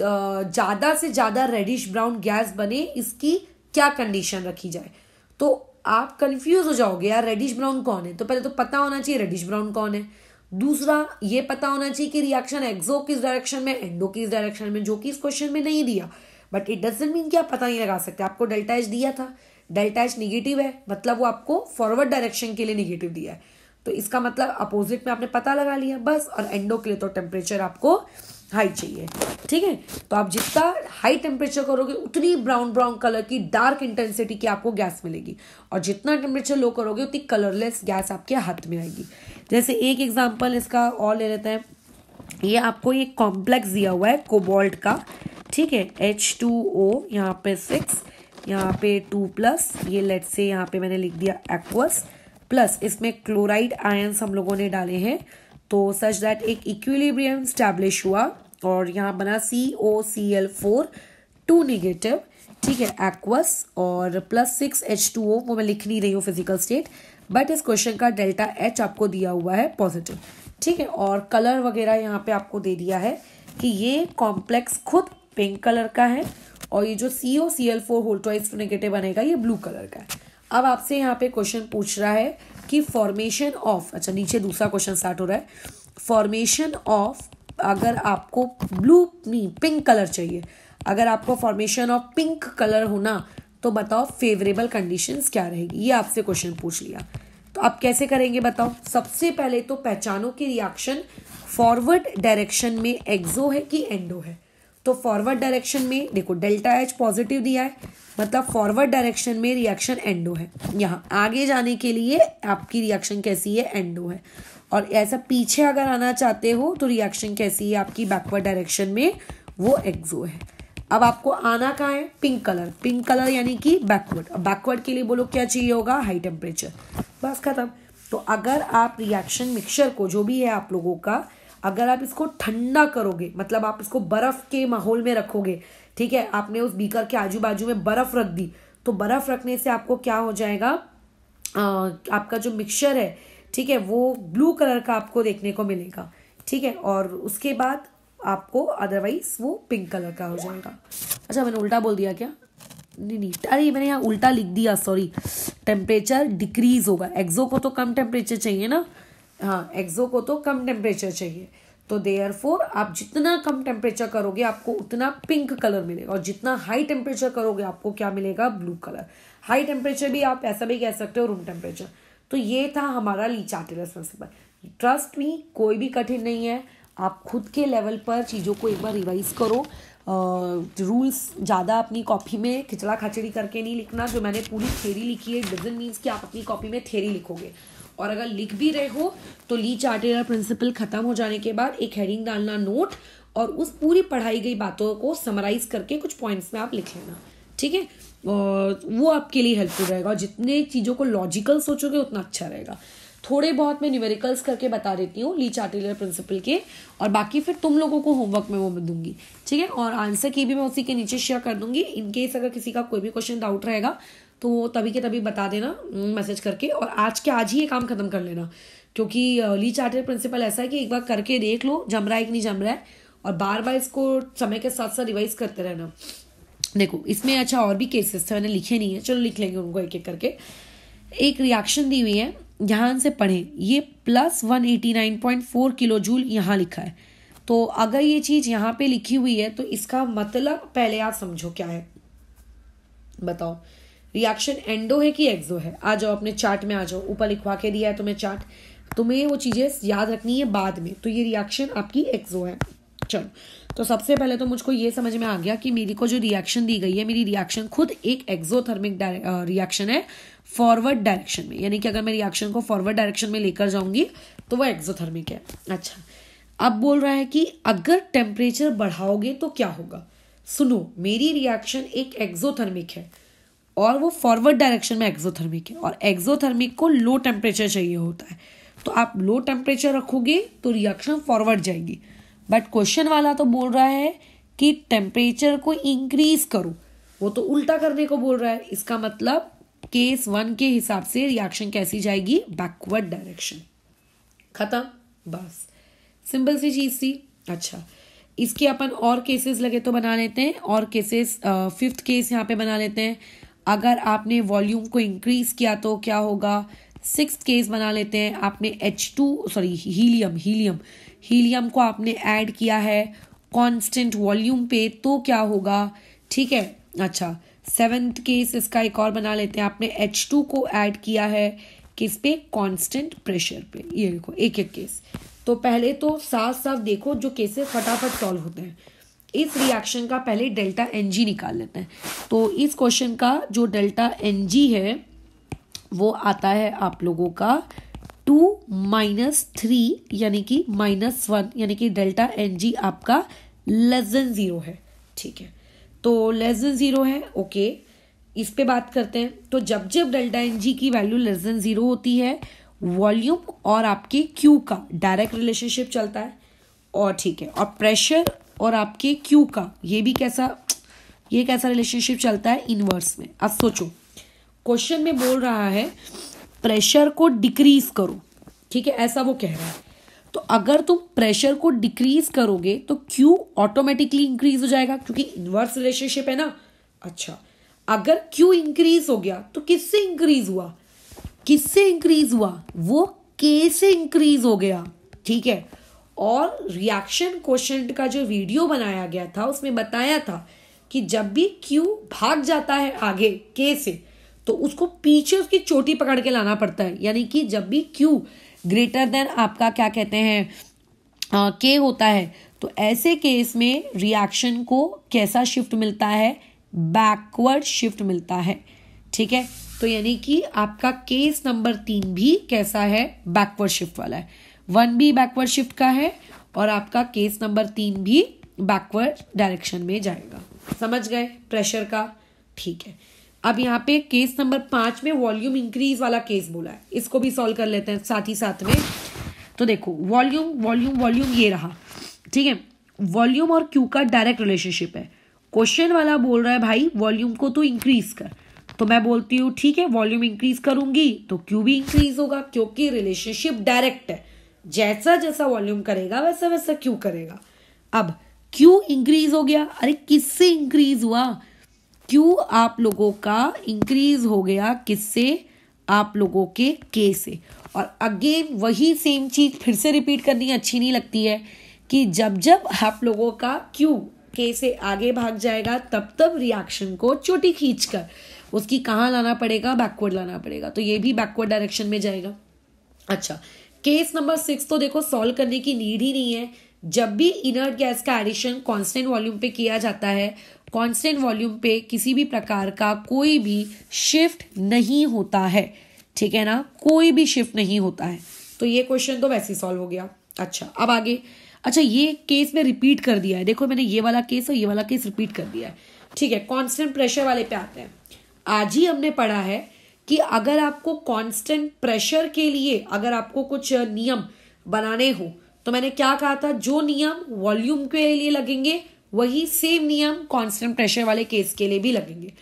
ज़्यादा से ज़्यादा रेडिश ब्राउन गैस बने इसकी क्या कंडीशन रखी जाए तो आप कंफ्यूज हो जाओगे यार रेडिश ब्राउन कौन है तो पहले तो पता होना चाहिए रेडिश ब्राउन कौन है दूसरा ये पता होना चाहिए कि रिएक्शन एक्सो किस डायरेक्शन में एंडो किस डायरेक्शन में जो कि इस क्वेश्चन में नहीं दिया बट इट डजेंट मीन कि आप पता नहीं लगा सकते आपको डेल्टा एच दिया था डेल्टा एच निगेटिव है मतलब वो आपको फॉरवर्ड डायरेक्शन के लिए निगेटिव दिया है तो इसका मतलब अपोजिट में आपने पता लगा लिया बस और एंडो के लिए तो टेम्परेचर आपको हाई चाहिए ठीक है तो आप जितना हाई टेम्परेचर करोगे उतनी ब्राउन ब्राउन कलर की डार्क इंटेंसिटी की आपको गैस मिलेगी और जितना टेम्परेचर लो करोगे उतनी कलरलेस गैस आपके हाथ में आएगी जैसे एक एग्जाम्पल इसका और ले लेते हैं ये आपको ये कॉम्प्लेक्स दिया हुआ है कोबोल्ट का ठीक है एच टू ओ यहाँ पे सिक्स यहाँ पे टू प्लस ये लेट से यहाँ पे मैंने लिख दिया एक्वस प्लस इसमें क्लोराइड आयन्स हम लोगों ने डाले हैं तो सच दैट एक इक्विलिब्रियम स्टैब्लिश हुआ और यहाँ बना C O C L four two negative ठीक है एक्वस और plus six H two O वो मैं लिख नहीं रही हूँ फिजिकल स्टेट बट इस क्वेश्चन का डेल्टा एच आपको दिया हुआ है पॉजिटिव ठीक है और कलर वगैरह यहाँ पे आपको दे दिया है कि ये कॉम्प्लेक्स खुद पिंक कलर का है और ये जो C O C L four होल्टोइस नेगेटिव बनेगा ये ब्लू कलर का है अब आपसे यहाँ पे क्वेश्चन पूछ रहा है कि फॉर्मेशन ऑफ अच्छा नीचे दूसरा क्वेश्चन स्टार्ट हो रहा है फॉर्मेशन ऑफ अगर आपको ब्लू नहीं पिंक कलर चाहिए अगर आपको फॉर्मेशन ऑफ पिंक कलर होना तो बताओ फेवरेबल कंडीशंस क्या रहेगी ये आपसे क्वेश्चन पूछ लिया तो आप कैसे करेंगे बताओ सबसे पहले तो पहचानो कि रिएक्शन फॉरवर्ड डायरेक्शन में एक्सो है कि एंडो है तो फॉरवर्ड डायरेक्शन में देखो डेल्टा एच पॉजिटिव दिया है मतलब फॉरवर्ड डायरेक्शन में रिएक्शन एंडो है यहाँ आगे जाने के लिए आपकी रिएक्शन कैसी है एंडो है और ऐसा पीछे अगर आना चाहते हो तो रिएक्शन कैसी है आपकी बैकवर्ड डायरेक्शन में वो एक्सो है अब आपको आना कहाँ है पिंक कलर पिंक कलर यानी कि बैकवर्ड बैकवर्ड के लिए बोलो क्या चाहिए होगा हाई टेम्परेचर बस खत्म तो अगर आप रिएक्शन मिक्सचर को जो भी है आप लोगों का अगर आप इसको ठंडा करोगे मतलब आप इसको बर्फ के माहौल में रखोगे ठीक है आपने उस बीकर के आजू बाजू में बर्फ रख दी तो बर्फ रखने से आपको क्या हो जाएगा आ, आपका जो मिक्सचर है ठीक है वो ब्लू कलर का आपको देखने को मिलेगा ठीक है और उसके बाद आपको अदरवाइज वो पिंक कलर का हो जाएगा अच्छा मैंने उल्टा बोल दिया क्या नहीं नहीं अरे मैंने यहाँ उल्टा लिख दिया सॉरी टेम्परेचर डिक्रीज होगा एग्जो को तो कम टेम्परेचर चाहिए ना हाँ एक्सो को तो कम टेम्परेचर चाहिए तो देयर फोर आप जितना कम टेम्परेचर करोगे आपको उतना पिंक कलर मिलेगा और जितना हाई टेम्परेचर करोगे आपको क्या मिलेगा ब्लू कलर हाई टेम्परेचर भी आप ऐसा भी कह सकते हो रूम टेम्परेचर तो ये था हमारा लीचाटेलस प्रिंसिपल ट्रस्ट मी कोई भी कठिन नहीं है आप खुद के लेवल पर चीज़ों को एक बार रिवाइज करो रूल्स uh, ज़्यादा अपनी कॉपी में खिचड़ा खचड़ी करके नहीं लिखना जो मैंने पूरी थेरी लिखी है डजन मीन्स कि आप अपनी कॉपी में थेरी लिखोगे और अगर लिख भी रहे हो तो ली चार्टेरा प्रिंसिपल खत्म हो जाने के बाद एक हेडिंग डालना नोट और उस पूरी पढ़ाई गई बातों को समराइज करके कुछ पॉइंट्स में आप लिख लेना ठीक है वो आपके लिए हेल्पफुल रहेगा और जितने चीज़ों को लॉजिकल सोचोगे उतना अच्छा रहेगा थोड़े बहुत मैं न्यूमेरिकल्स करके बता देती हूँ ली चार्टेलर प्रिंसिपल के और बाकी फिर तुम लोगों को होमवर्क में वो मैं दूंगी ठीक है और आंसर की भी मैं उसी के नीचे शेयर कर दूंगी इनकेस अगर किसी का कोई भी क्वेश्चन डाउट रहेगा तो तभी के तभी बता देना मैसेज करके और आज के आज ही ये काम ख़त्म कर लेना क्योंकि ली चार्टर प्रिंसिपल ऐसा है कि एक बार करके देख लो जम रहा है कि नहीं जम रहा है और बार बार इसको समय के साथ साथ रिवाइज करते रहना देखो इसमें अच्छा और भी केसेस थे मैंने लिखे नहीं है चलो लिख लेंगे उनको एक एक करके एक रिएक्शन दी हुई है ध्यान से पढ़े ये plus one eighty nine point four kilo joule यहाँ लिखा है तो अगर ये चीज़ यहाँ पे लिखी हुई है तो इसका मतलब पहले आप समझो क्या है बताओ रिएक्शन एंडो है कि एक्सो है आ जाओ अपने चार्ट में आ जाओ ऊपर लिखवा के दिया है तुम्हें चार्ट तुम्हें वो चीज़ें याद रखनी है बाद में तो ये रिएक्शन आपकी एक्सो है चलो तो सबसे पहले तो मुझको ये समझ में आ गया कि मेरी को जो रिएक्शन दी गई है मेरी रिएक्शन खुद एक एक्सोथर्मिक रिएक्शन है फॉरवर्ड डायरेक्शन में यानी कि अगर मैं रिएक्शन को फॉरवर्ड डायरेक्शन में लेकर जाऊंगी तो वो एक्सोथर्मिक है अच्छा अब बोल रहा है कि अगर टेम्परेचर बढ़ाओगे तो क्या होगा सुनो मेरी रिएक्शन एक एक्सोथर्मिक है और वो फॉरवर्ड डायरेक्शन में एक्सोथर्मिक है और एक्सोथर्मिक को लो टेम्परेचर चाहिए होता है तो आप लो टेम्परेचर रखोगे तो रिएक्शन फॉरवर्ड जाएगी बट क्वेश्चन वाला तो बोल रहा है कि टेम्परेचर को इंक्रीज करो वो तो उल्टा करने को बोल रहा है इसका मतलब केस वन के हिसाब से रिएक्शन कैसी जाएगी बैकवर्ड डायरेक्शन खत्म बस सिंपल सी चीज थी अच्छा इसके अपन और केसेस लगे तो बना लेते हैं और केसेस फिफ्थ केस यहाँ पे बना लेते हैं अगर आपने वॉल्यूम को इंक्रीज किया तो क्या होगा सिक्स केस बना लेते हैं आपने H two sorry helium helium helium को आपने ऐड किया है कांस्टेंट वॉल्यूम पे तो क्या होगा ठीक है अच्छा सेवेंथ केस इसका एक और बना लेते हैं आपने एच टू को ऐड किया है किस पे कांस्टेंट प्रेशर पे ये देखो एक एक केस तो पहले तो साफ साफ देखो जो केसेस फटाफट सॉल्व होते हैं इस रिएक्शन का पहले डेल्टा एन जी निकाल लेते हैं तो इस क्वेश्चन का जो डेल्टा एन जी है वो आता है आप लोगों का टू माइनस थ्री यानी कि माइनस वन यानी कि डेल्टा एन जी आपका लेस देन ज़ीरो है ठीक है तो लेस देन ज़ीरो है ओके इस पे बात करते हैं तो जब जब डेल्टा एन जी की वैल्यू लेस देन ज़ीरो होती है वॉल्यूम और आपके क्यू का डायरेक्ट रिलेशनशिप चलता है और ठीक है और प्रेशर और आपके क्यू का ये भी कैसा ये कैसा रिलेशनशिप चलता है इनवर्स में अब सोचो क्वेश्चन में बोल रहा है प्रेशर को डिक्रीज करो ठीक है ऐसा वो कह रहा है तो अगर तुम प्रेशर को डिक्रीज करोगे तो क्यू ऑटोमेटिकली इंक्रीज हो जाएगा क्योंकि इनवर्स रिलेशनशिप है ना अच्छा अगर क्यू इंक्रीज हो गया तो किससे इंक्रीज हुआ किससे इंक्रीज हुआ वो के से इंक्रीज हो गया ठीक है और रिएक्शन क्वेश्चन का जो वीडियो बनाया गया था उसमें बताया था कि जब भी क्यू भाग जाता है आगे के से तो उसको पीछे उसकी चोटी पकड़ के लाना पड़ता है यानी कि जब भी क्यू ग्रेटर देन आपका क्या कहते हैं के होता है तो ऐसे केस में रिएक्शन को कैसा शिफ्ट मिलता है बैकवर्ड शिफ्ट मिलता है ठीक है तो यानी कि आपका केस नंबर तीन भी कैसा है बैकवर्ड शिफ्ट वाला है वन भी बैकवर्ड शिफ्ट का है और आपका केस नंबर तीन भी बैकवर्ड डायरेक्शन में जाएगा समझ गए प्रेशर का ठीक है अब यहाँ पे केस नंबर पांच में वॉल्यूम इंक्रीज वाला केस बोला है इसको भी सॉल्व कर लेते हैं साथ ही साथ में तो देखो वॉल्यूम वॉल्यूम वॉल्यूम ये रहा ठीक है वॉल्यूम और क्यू का डायरेक्ट रिलेशनशिप है क्वेश्चन वाला बोल रहा है भाई वॉल्यूम को तो इंक्रीज कर तो मैं बोलती हूँ ठीक है वॉल्यूम इंक्रीज करूंगी तो क्यू भी इंक्रीज होगा क्योंकि रिलेशनशिप डायरेक्ट है जैसा जैसा वॉल्यूम करेगा वैसा वैसा क्यू करेगा अब क्यू इंक्रीज हो गया अरे किससे इंक्रीज हुआ क्यू आप लोगों का इंक्रीज हो गया किससे आप लोगों के के से और अगेन वही सेम चीज फिर से रिपीट करनी अच्छी नहीं लगती है कि जब जब आप लोगों का क्यू के से आगे भाग जाएगा तब तब रिएक्शन को चोटी खींच कर उसकी कहाँ लाना पड़ेगा बैकवर्ड लाना पड़ेगा तो ये भी बैकवर्ड डायरेक्शन में जाएगा अच्छा केस नंबर सिक्स तो देखो सॉल्व करने की नीड ही नहीं है जब भी इनर्ट गैस का एडिशन कांस्टेंट वॉल्यूम पे किया जाता है कांस्टेंट वॉल्यूम पे किसी भी प्रकार का कोई भी शिफ्ट नहीं होता है ठीक है ना कोई भी शिफ्ट नहीं होता है तो ये क्वेश्चन तो वैसे ही सॉल्व हो गया अच्छा अब आगे अच्छा ये केस में रिपीट कर दिया है देखो मैंने ये वाला केस और ये वाला केस रिपीट कर दिया है ठीक है कॉन्स्टेंट प्रेशर वाले पे आते हैं आज ही हमने पढ़ा है कि अगर आपको कांस्टेंट प्रेशर के लिए अगर आपको कुछ नियम बनाने हो तो मैंने क्या कहा था जो नियम वॉल्यूम के लिए लगेंगे वही सेम नियम कांस्टेंट प्रेशर वाले केस के लिए भी लगेंगे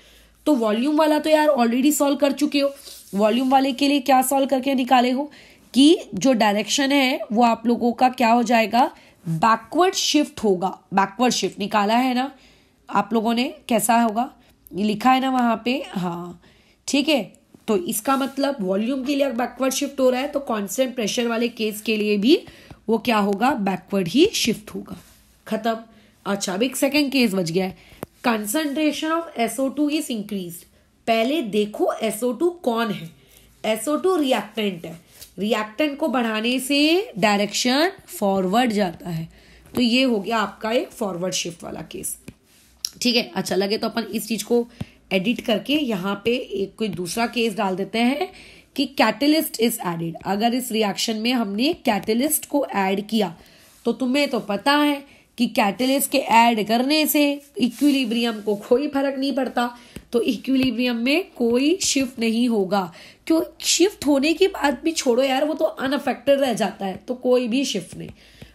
तो वॉल्यूम वाला तो यार ऑलरेडी सॉल्व कर चुके हो वॉल्यूम वाले के लिए क्या सॉल्व करके निकाले हो कि जो डायरेक्शन है वो आप लोगों का क्या हो जाएगा बैकवर्ड शिफ्ट होगा बैकवर्ड शिफ्ट निकाला है ना आप लोगों ने कैसा होगा लिखा है ना वहां पे हाँ ठीक है तो इसका मतलब वॉल्यूम के लिए अगर बैकवर्ड शिफ्ट हो रहा है तो कॉन्स्टेंट प्रेशर वाले केस के लिए भी वो क्या होगा बैकवर्ड ही शिफ्ट होगा खत्म अच्छा अब एक सेकेंड केस बच गया है concentration of SO two is increase पहले देखो एसओ टू कौन है एसओ टू रिएक्टेंट है रिएक्टेंट को बढ़ाने से डायरेक्शन फॉरवर्ड जाता है तो ये हो गया आपका एक फॉरवर्ड शिफ्ट वाला केस ठीक है अच्छा लगे तो अपन इस चीज़ को एडिट करके यहाँ पे एक कोई दूसरा केस डाल देते हैं कि कैटलिस्ट इज एडेड अगर इस रिएक्शन में हमने कैटलिस्ट को ऐड किया तो तुम्हें तो पता है कि कैटलिस्ट के ऐड करने से इक्विलिब्रियम को कोई फर्क नहीं पड़ता तो इक्विलिब्रियम में कोई शिफ्ट नहीं होगा क्यों शिफ्ट होने के बाद भी छोड़ो यार वो तो अनअफेक्टेड रह जाता है तो कोई भी शिफ्ट नहीं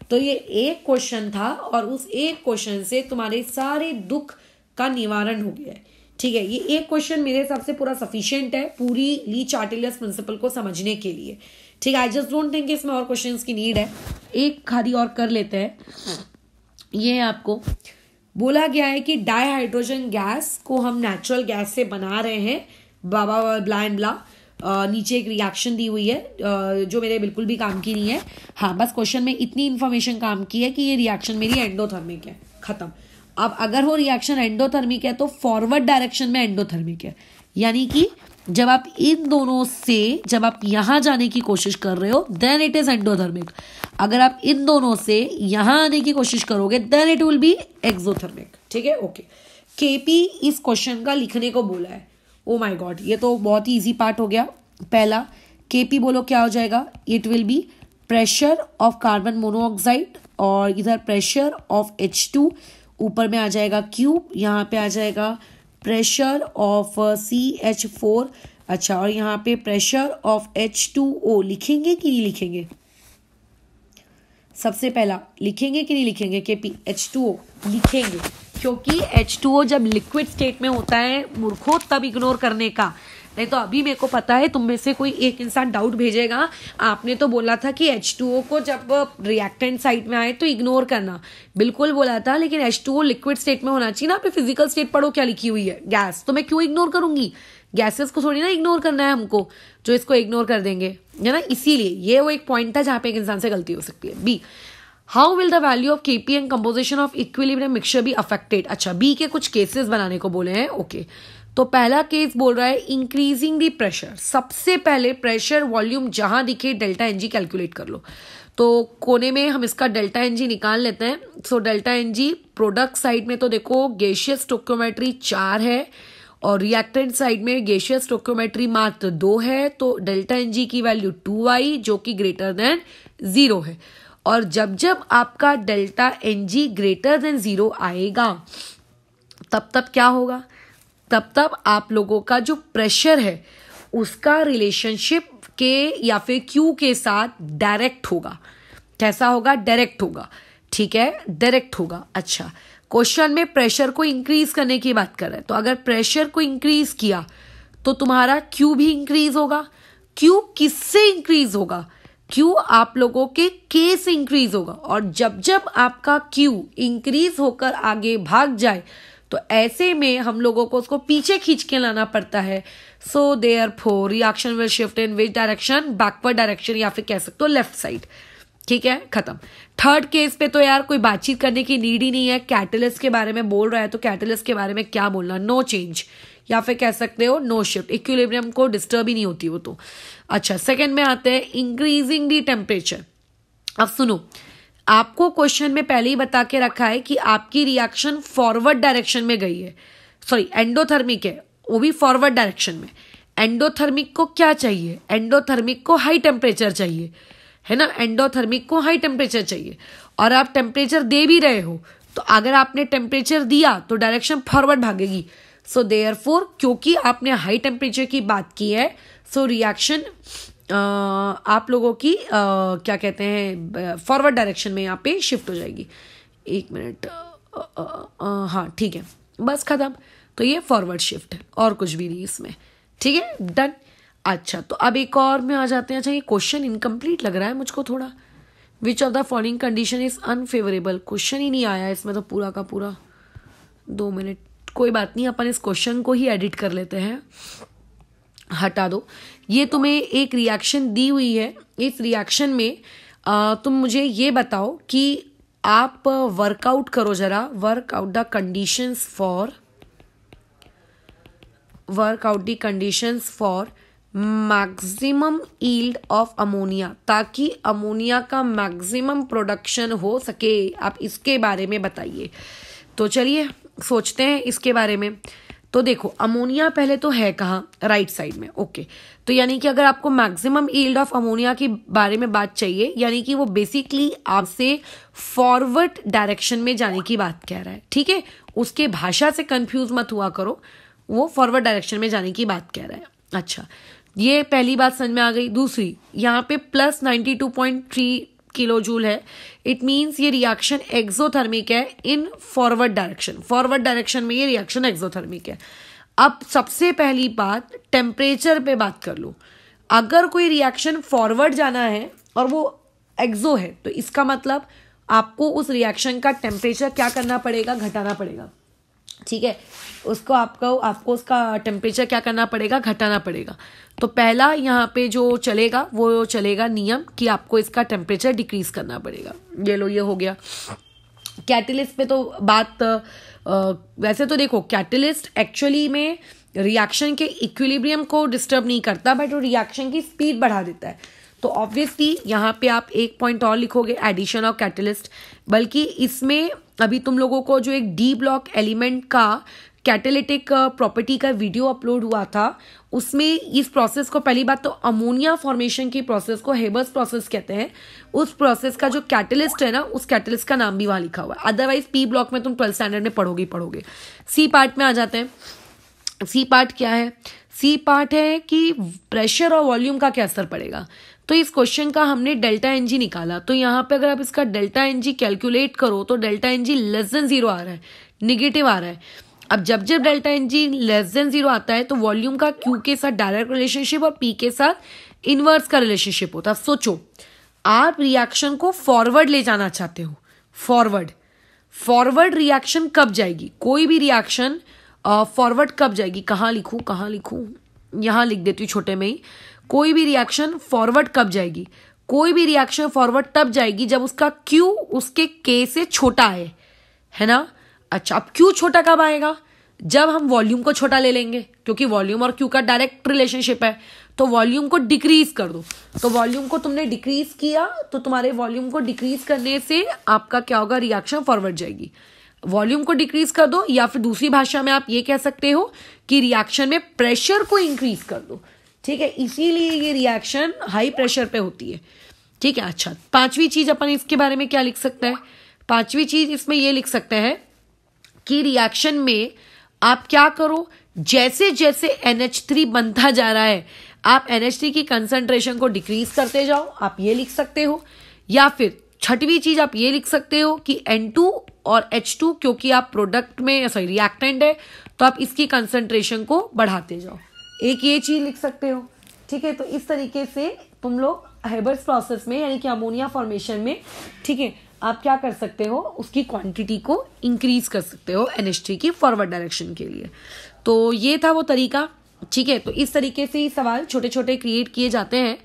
तो ये एक क्वेश्चन था और उस एक क्वेश्चन से तुम्हारे सारे दुख का निवारण हो गया है ठीक है ये एक क्वेश्चन मेरे हिसाब से पूरा सफिशियंट है पूरी ली चार्टिलियस प्रिंसिपल को समझने के लिए ठीक है आई जस्ट डोंट थिंक इसमें और क्वेश्चंस की नीड है एक खादी और कर लेते हैं ये है आपको बोला गया है कि डाईहाइड्रोजन गैस को हम नेचुरल गैस से बना रहे हैं बाबा ब्ला एंड ब्ला नीचे एक रिएक्शन दी हुई है जो मेरे बिल्कुल भी काम की नहीं है हाँ बस क्वेश्चन में इतनी इन्फॉर्मेशन काम की है कि ये रिएक्शन मेरी एंडोथर्मिक है ख़त्म अब अगर वो रिएक्शन एंडोथर्मिक है तो फॉरवर्ड डायरेक्शन में एंडोथर्मिक है यानी कि जब आप इन दोनों से जब आप यहां जाने की कोशिश कर रहे हो देन इट इज एंडोथर्मिक अगर आप इन दोनों से यहां आने की कोशिश करोगे then it will be exothermic ठीक है ओके केपी इस क्वेश्चन का लिखने को बोला है ओ माई गॉड ये तो बहुत ही इजी पार्ट हो गया पहला केपी बोलो क्या हो जाएगा it will be pressure of carbon monoxide और इधर प्रेशर ऑफ एच टू ऊपर में आ जाएगा क्यूब यहाँ पे आ जाएगा pressure of C H four अच्छा और यहाँ पे pressure of H two O लिखेंगे कि नहीं लिखेंगे सबसे पहला लिखेंगे कि नहीं लिखेंगे के पी एच टू ओ लिखेंगे क्योंकि एच टू ओ जब लिक्विड स्टेट में होता है मूर्खों तब इग्नोर करने का नहीं तो अभी मेरे को पता है तुम में से कोई एक इंसान डाउट भेजेगा आपने तो बोला था कि एच टू ओ को जब रिएक्टेंट साइड में आए तो इग्नोर करना बिल्कुल बोला था लेकिन H two O liquid state में होना चाहिए ना आप फिजिकल स्टेट पढ़ो क्या लिखी हुई है गैस तो मैं क्यों इग्नोर करूंगी गैसेस को थोड़ी ना इग्नोर करना है हमको जो इसको इग्नोर कर देंगे है ना इसीलिए ये वो एक पॉइंट था जहां पे एक इंसान से गलती हो सकती है B how will the value of K P and composition of equilibrium mixture भी अफेक्टेड अच्छा बी के कुछ केसेस बनाने को बोले हैं ओके okay. तो पहला केस बोल रहा है इंक्रीजिंग दी प्रेशर सबसे पहले प्रेशर वॉल्यूम जहां दिखे डेल्टा एनजी कैलकुलेट कर लो तो कोने में हम इसका डेल्टा एनजी निकाल लेते हैं so delta NG product side में तो देखो गेशियस टोक्योमेट्री चार है और रिएक्टेंट साइड में गैशियस टोक्योमेट्री मात्र दो है तो डेल्टा एनजी की वैल्यू टू आई जो कि ग्रेटर देन जीरो है और जब जब आपका delta NG greater than zero आएगा तब तब क्या होगा तब तब आप लोगों का जो प्रेशर है उसका रिलेशनशिप के या फिर क्यू के साथ डायरेक्ट होगा कैसा होगा डायरेक्ट होगा ठीक है डायरेक्ट होगा अच्छा क्वेश्चन में प्रेशर को इंक्रीज करने की बात कर रहे हैं तो अगर प्रेशर को इंक्रीज किया तो तुम्हारा क्यू भी इंक्रीज होगा क्यू किससे इंक्रीज होगा क्यू आप लोगों के के से इंक्रीज होगा और जब जब आपका क्यू इंक्रीज होकर आगे भाग जाए तो ऐसे में हम लोगों को उसको पीछे खींच के लाना पड़ता है so therefore reaction will shift in which direction backward direction या फिर कह सकते हो लेफ्ट साइड ठीक है खत्म थर्ड केस पे तो यार कोई बातचीत करने की नीड ही नहीं है कैटलिस्ट के बारे में बोल रहा है तो कैटलिस्ट के बारे में क्या बोलना नो no चेंज या फिर कह सकते हो नो शिफ्ट इक्विलिब्रियम को डिस्टर्ब ही नहीं होती वो तो अच्छा सेकेंड में आते हैं इंक्रीजिंग दी टेम्परेचर अब सुनो आपको क्वेश्चन में पहले ही बता के रखा है कि आपकी रिएक्शन फॉरवर्ड डायरेक्शन में गई है सॉरी एंडोथर्मिक है वो भी फॉरवर्ड डायरेक्शन में एंडोथर्मिक को क्या चाहिए एंडोथर्मिक को हाई टेम्परेचर चाहिए है ना एंडोथर्मिक को हाई टेम्परेचर चाहिए और आप टेम्परेचर दे भी रहे हो तो अगर आपने टेम्परेचर दिया तो डायरेक्शन फॉरवर्ड भागेगी सो देयर क्योंकि आपने हाई टेम्परेचर की बात की है सो रिएक्शन आप लोगों की क्या कहते हैं फॉरवर्ड डायरेक्शन में यहाँ पे शिफ्ट हो जाएगी एक मिनट हाँ ठीक है बस ख़त्म तो ये फॉरवर्ड शिफ्ट है और कुछ भी नहीं इसमें ठीक है डन अच्छा तो अब एक और में आ जाते हैं अच्छा ये क्वेश्चन इनकम्प्लीट लग रहा है मुझको थोड़ा which of the following condition is unfavourable question ही नहीं आया इसमें तो पूरा का पूरा दो मिनट कोई बात नहीं अपन इस क्वेश्चन को ही एडिट कर लेते हैं हटा दो ये तुम्हें एक रिएक्शन दी हुई है इस रिएक्शन में तुम मुझे ये बताओ कि आप वर्कआउट करो जरा work out the conditions for work out the conditions for maximum yield of ammonia ताकि अमोनिया का मैक्सिमम प्रोडक्शन हो सके आप इसके बारे में बताइए तो चलिए सोचते हैं इसके बारे में तो देखो अमोनिया पहले तो है कहाँ राइट साइड में ओके तो यानी कि अगर आपको मैक्सिमम ईल्ड ऑफ अमोनिया के बारे में बात चाहिए यानी कि वो बेसिकली आपसे फॉरवर्ड डायरेक्शन में जाने की बात कह रहा है ठीक है उसके भाषा से कंफ्यूज मत हुआ करो वो फॉरवर्ड डायरेक्शन में जाने की बात कह रहा है अच्छा ये पहली बात समझ में आ गई दूसरी यहाँ पे plus ninety two point three kilo joule है इट मीन्स ये रिएक्शन एक्सोथर्मिक है in forward direction forward direction में ये रिएक्शन एक्सोथर्मिक है अब सबसे पहली बात टेम्परेचर पे बात कर लूँ अगर कोई रिएक्शन फॉरवर्ड जाना है और वो एक्सो है तो इसका मतलब आपको उस रिएक्शन का टेम्परेचर क्या करना पड़ेगा घटाना पड़ेगा ठीक है उसको आपको आपको उसका टेम्परेचर क्या करना पड़ेगा घटाना पड़ेगा तो पहला यहाँ पे जो चलेगा वो चलेगा नियम कि आपको इसका टेम्परेचर डिक्रीज करना पड़ेगा ये लो ये हो गया कैटलिस्ट पे तो बात आ, वैसे तो देखो कैटलिस्ट एक्चुअली में रिएक्शन के इक्विलिब्रियम को डिस्टर्ब नहीं करता बट वो रिएक्शन की स्पीड बढ़ा देता है तो ऑब्वियसली यहाँ पे आप एक पॉइंट और लिखोगे एडिशन ऑफ कैटलिस्ट बल्कि इसमें अभी तुम लोगों को जो एक डी ब्लॉक एलिमेंट का कैटेलिटिक प्रॉपर्टी uh, का वीडियो अपलोड हुआ था उसमें इस प्रोसेस को पहली बात तो अमोनिया फॉर्मेशन की प्रोसेस को हेबर्स प्रोसेस कहते हैं उस प्रोसेस का जो कैटलिस्ट है ना उस कैटलिस्ट का नाम भी वहाँ लिखा हुआ है अदरवाइज पी ब्लॉक में तुम ट्वेल्थ स्टैंडर्ड में पढ़ोगे पढ़ोगे सी पार्ट में आ जाते हैं सी पार्ट क्या है सी पार्ट है कि प्रेशर और वॉल्यूम का क्या असर पड़ेगा तो इस क्वेश्चन का हमने डेल्टा एन जी निकाला तो यहाँ पे अगर आप इसका डेल्टा एन जी कैलकुलेट करो तो delta N G less than zero आ रहा है निगेटिव आ रहा है अब जब जब delta N G less than zero आता है तो वॉल्यूम का क्यू के साथ डायरेक्ट रिलेशनशिप और पी के साथ इनवर्स का रिलेशनशिप होता है सोचो आप रिएक्शन को फॉरवर्ड ले जाना चाहते हो फॉरवर्ड फॉरवर्ड रिएक्शन कब जाएगी कोई भी रिएक्शन फॉरवर्ड कब जाएगी कहाँ लिखू कहाँ लिखू यहाँ लिख देती हूँ छोटे में ही कोई भी रिएक्शन फॉरवर्ड कब जाएगी कोई भी रिएक्शन फॉरवर्ड तब जाएगी जब उसका क्यू उसके के से छोटा है है ना अच्छा अब क्यू छोटा कब आएगा जब हम वॉल्यूम को छोटा ले लेंगे क्योंकि वॉल्यूम और क्यू का डायरेक्ट रिलेशनशिप है तो वॉल्यूम को डिक्रीज कर दो तो वॉल्यूम को तुमने डिक्रीज किया तो तुम्हारे वॉल्यूम को डिक्रीज करने से आपका क्या होगा रिएक्शन फॉरवर्ड जाएगी वॉल्यूम को डिक्रीज कर दो या फिर दूसरी भाषा में आप ये कह सकते हो कि रिएक्शन में प्रेशर को इंक्रीज कर दो ठीक है इसीलिए ये रिएक्शन हाई प्रेशर पे होती है ठीक है अच्छा पांचवी चीज अपन इसके बारे में क्या लिख सकते हैं पांचवी चीज इसमें ये लिख सकते हैं कि रिएक्शन में आप क्या करो जैसे जैसे एनएच थ्री बनता जा रहा है आप एनएच थ्री की कंसंट्रेशन को डिक्रीज करते जाओ आप ये लिख सकते हो या फिर छठवीं चीज आप ये लिख सकते हो कि एन टू और एच टू क्योंकि आप प्रोडक्ट में सॉरी रिएक्टेंट है तो आप इसकी कंसंट्रेशन को बढ़ाते जाओ एक ये चीज लिख सकते हो ठीक है तो इस तरीके से तुम लोग हाइबर्स प्रोसेस में यानी कि अमोनिया फॉर्मेशन में ठीक है आप क्या कर सकते हो उसकी क्वांटिटी को इंक्रीज कर सकते हो एन की फॉरवर्ड डायरेक्शन के लिए तो ये था वो तरीका ठीक है तो इस तरीके से ही सवाल छोटे छोटे क्रिएट किए जाते हैं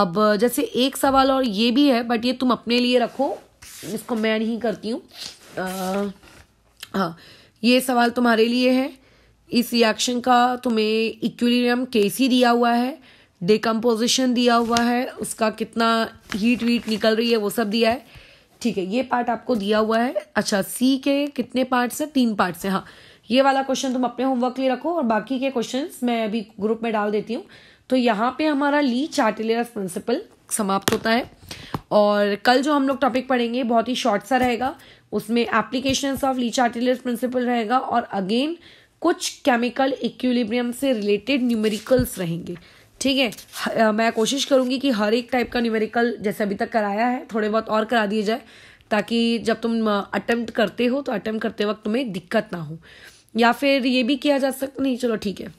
अब जैसे एक सवाल और ये भी है बट ये तुम अपने लिए रखो इसको मैं नहीं करती हूँ हाँ ये सवाल तुम्हारे लिए है इस रिएक्शन का तुम्हें इक्विलियम केसी दिया हुआ है डिकम्पोजिशन दिया हुआ है उसका कितना हीट वीट निकल रही है वो सब दिया है ठीक है ये पार्ट आपको दिया हुआ है अच्छा सी के कितने पार्ट्स हैं तीन पार्ट्स हैं हाँ ये वाला क्वेश्चन तुम अपने होमवर्क लिए रखो और बाकी के क्वेश्चन मैं अभी ग्रुप में डाल देती हूँ तो यहाँ पे हमारा ली चार्टिलेरस प्रिंसिपल समाप्त होता है और कल जो हम लोग टॉपिक पढ़ेंगे बहुत ही शॉर्ट सा रहेगा उसमें application of Le Chatelier's principle रहेगा और अगेन कुछ केमिकल इक्विलिब्रियम से रिलेटेड न्यूमेरिकल्स रहेंगे ठीक है मैं कोशिश करूंगी कि हर एक टाइप का न्यूमेरिकल जैसे अभी तक कराया है थोड़े बहुत और करा दिए जाए ताकि जब तुम अटैम्प्ट करते हो तो अटैम्प्ट करते वक्त तुम्हें दिक्कत ना हो या फिर ये भी किया जा सकता नहीं चलो ठीक है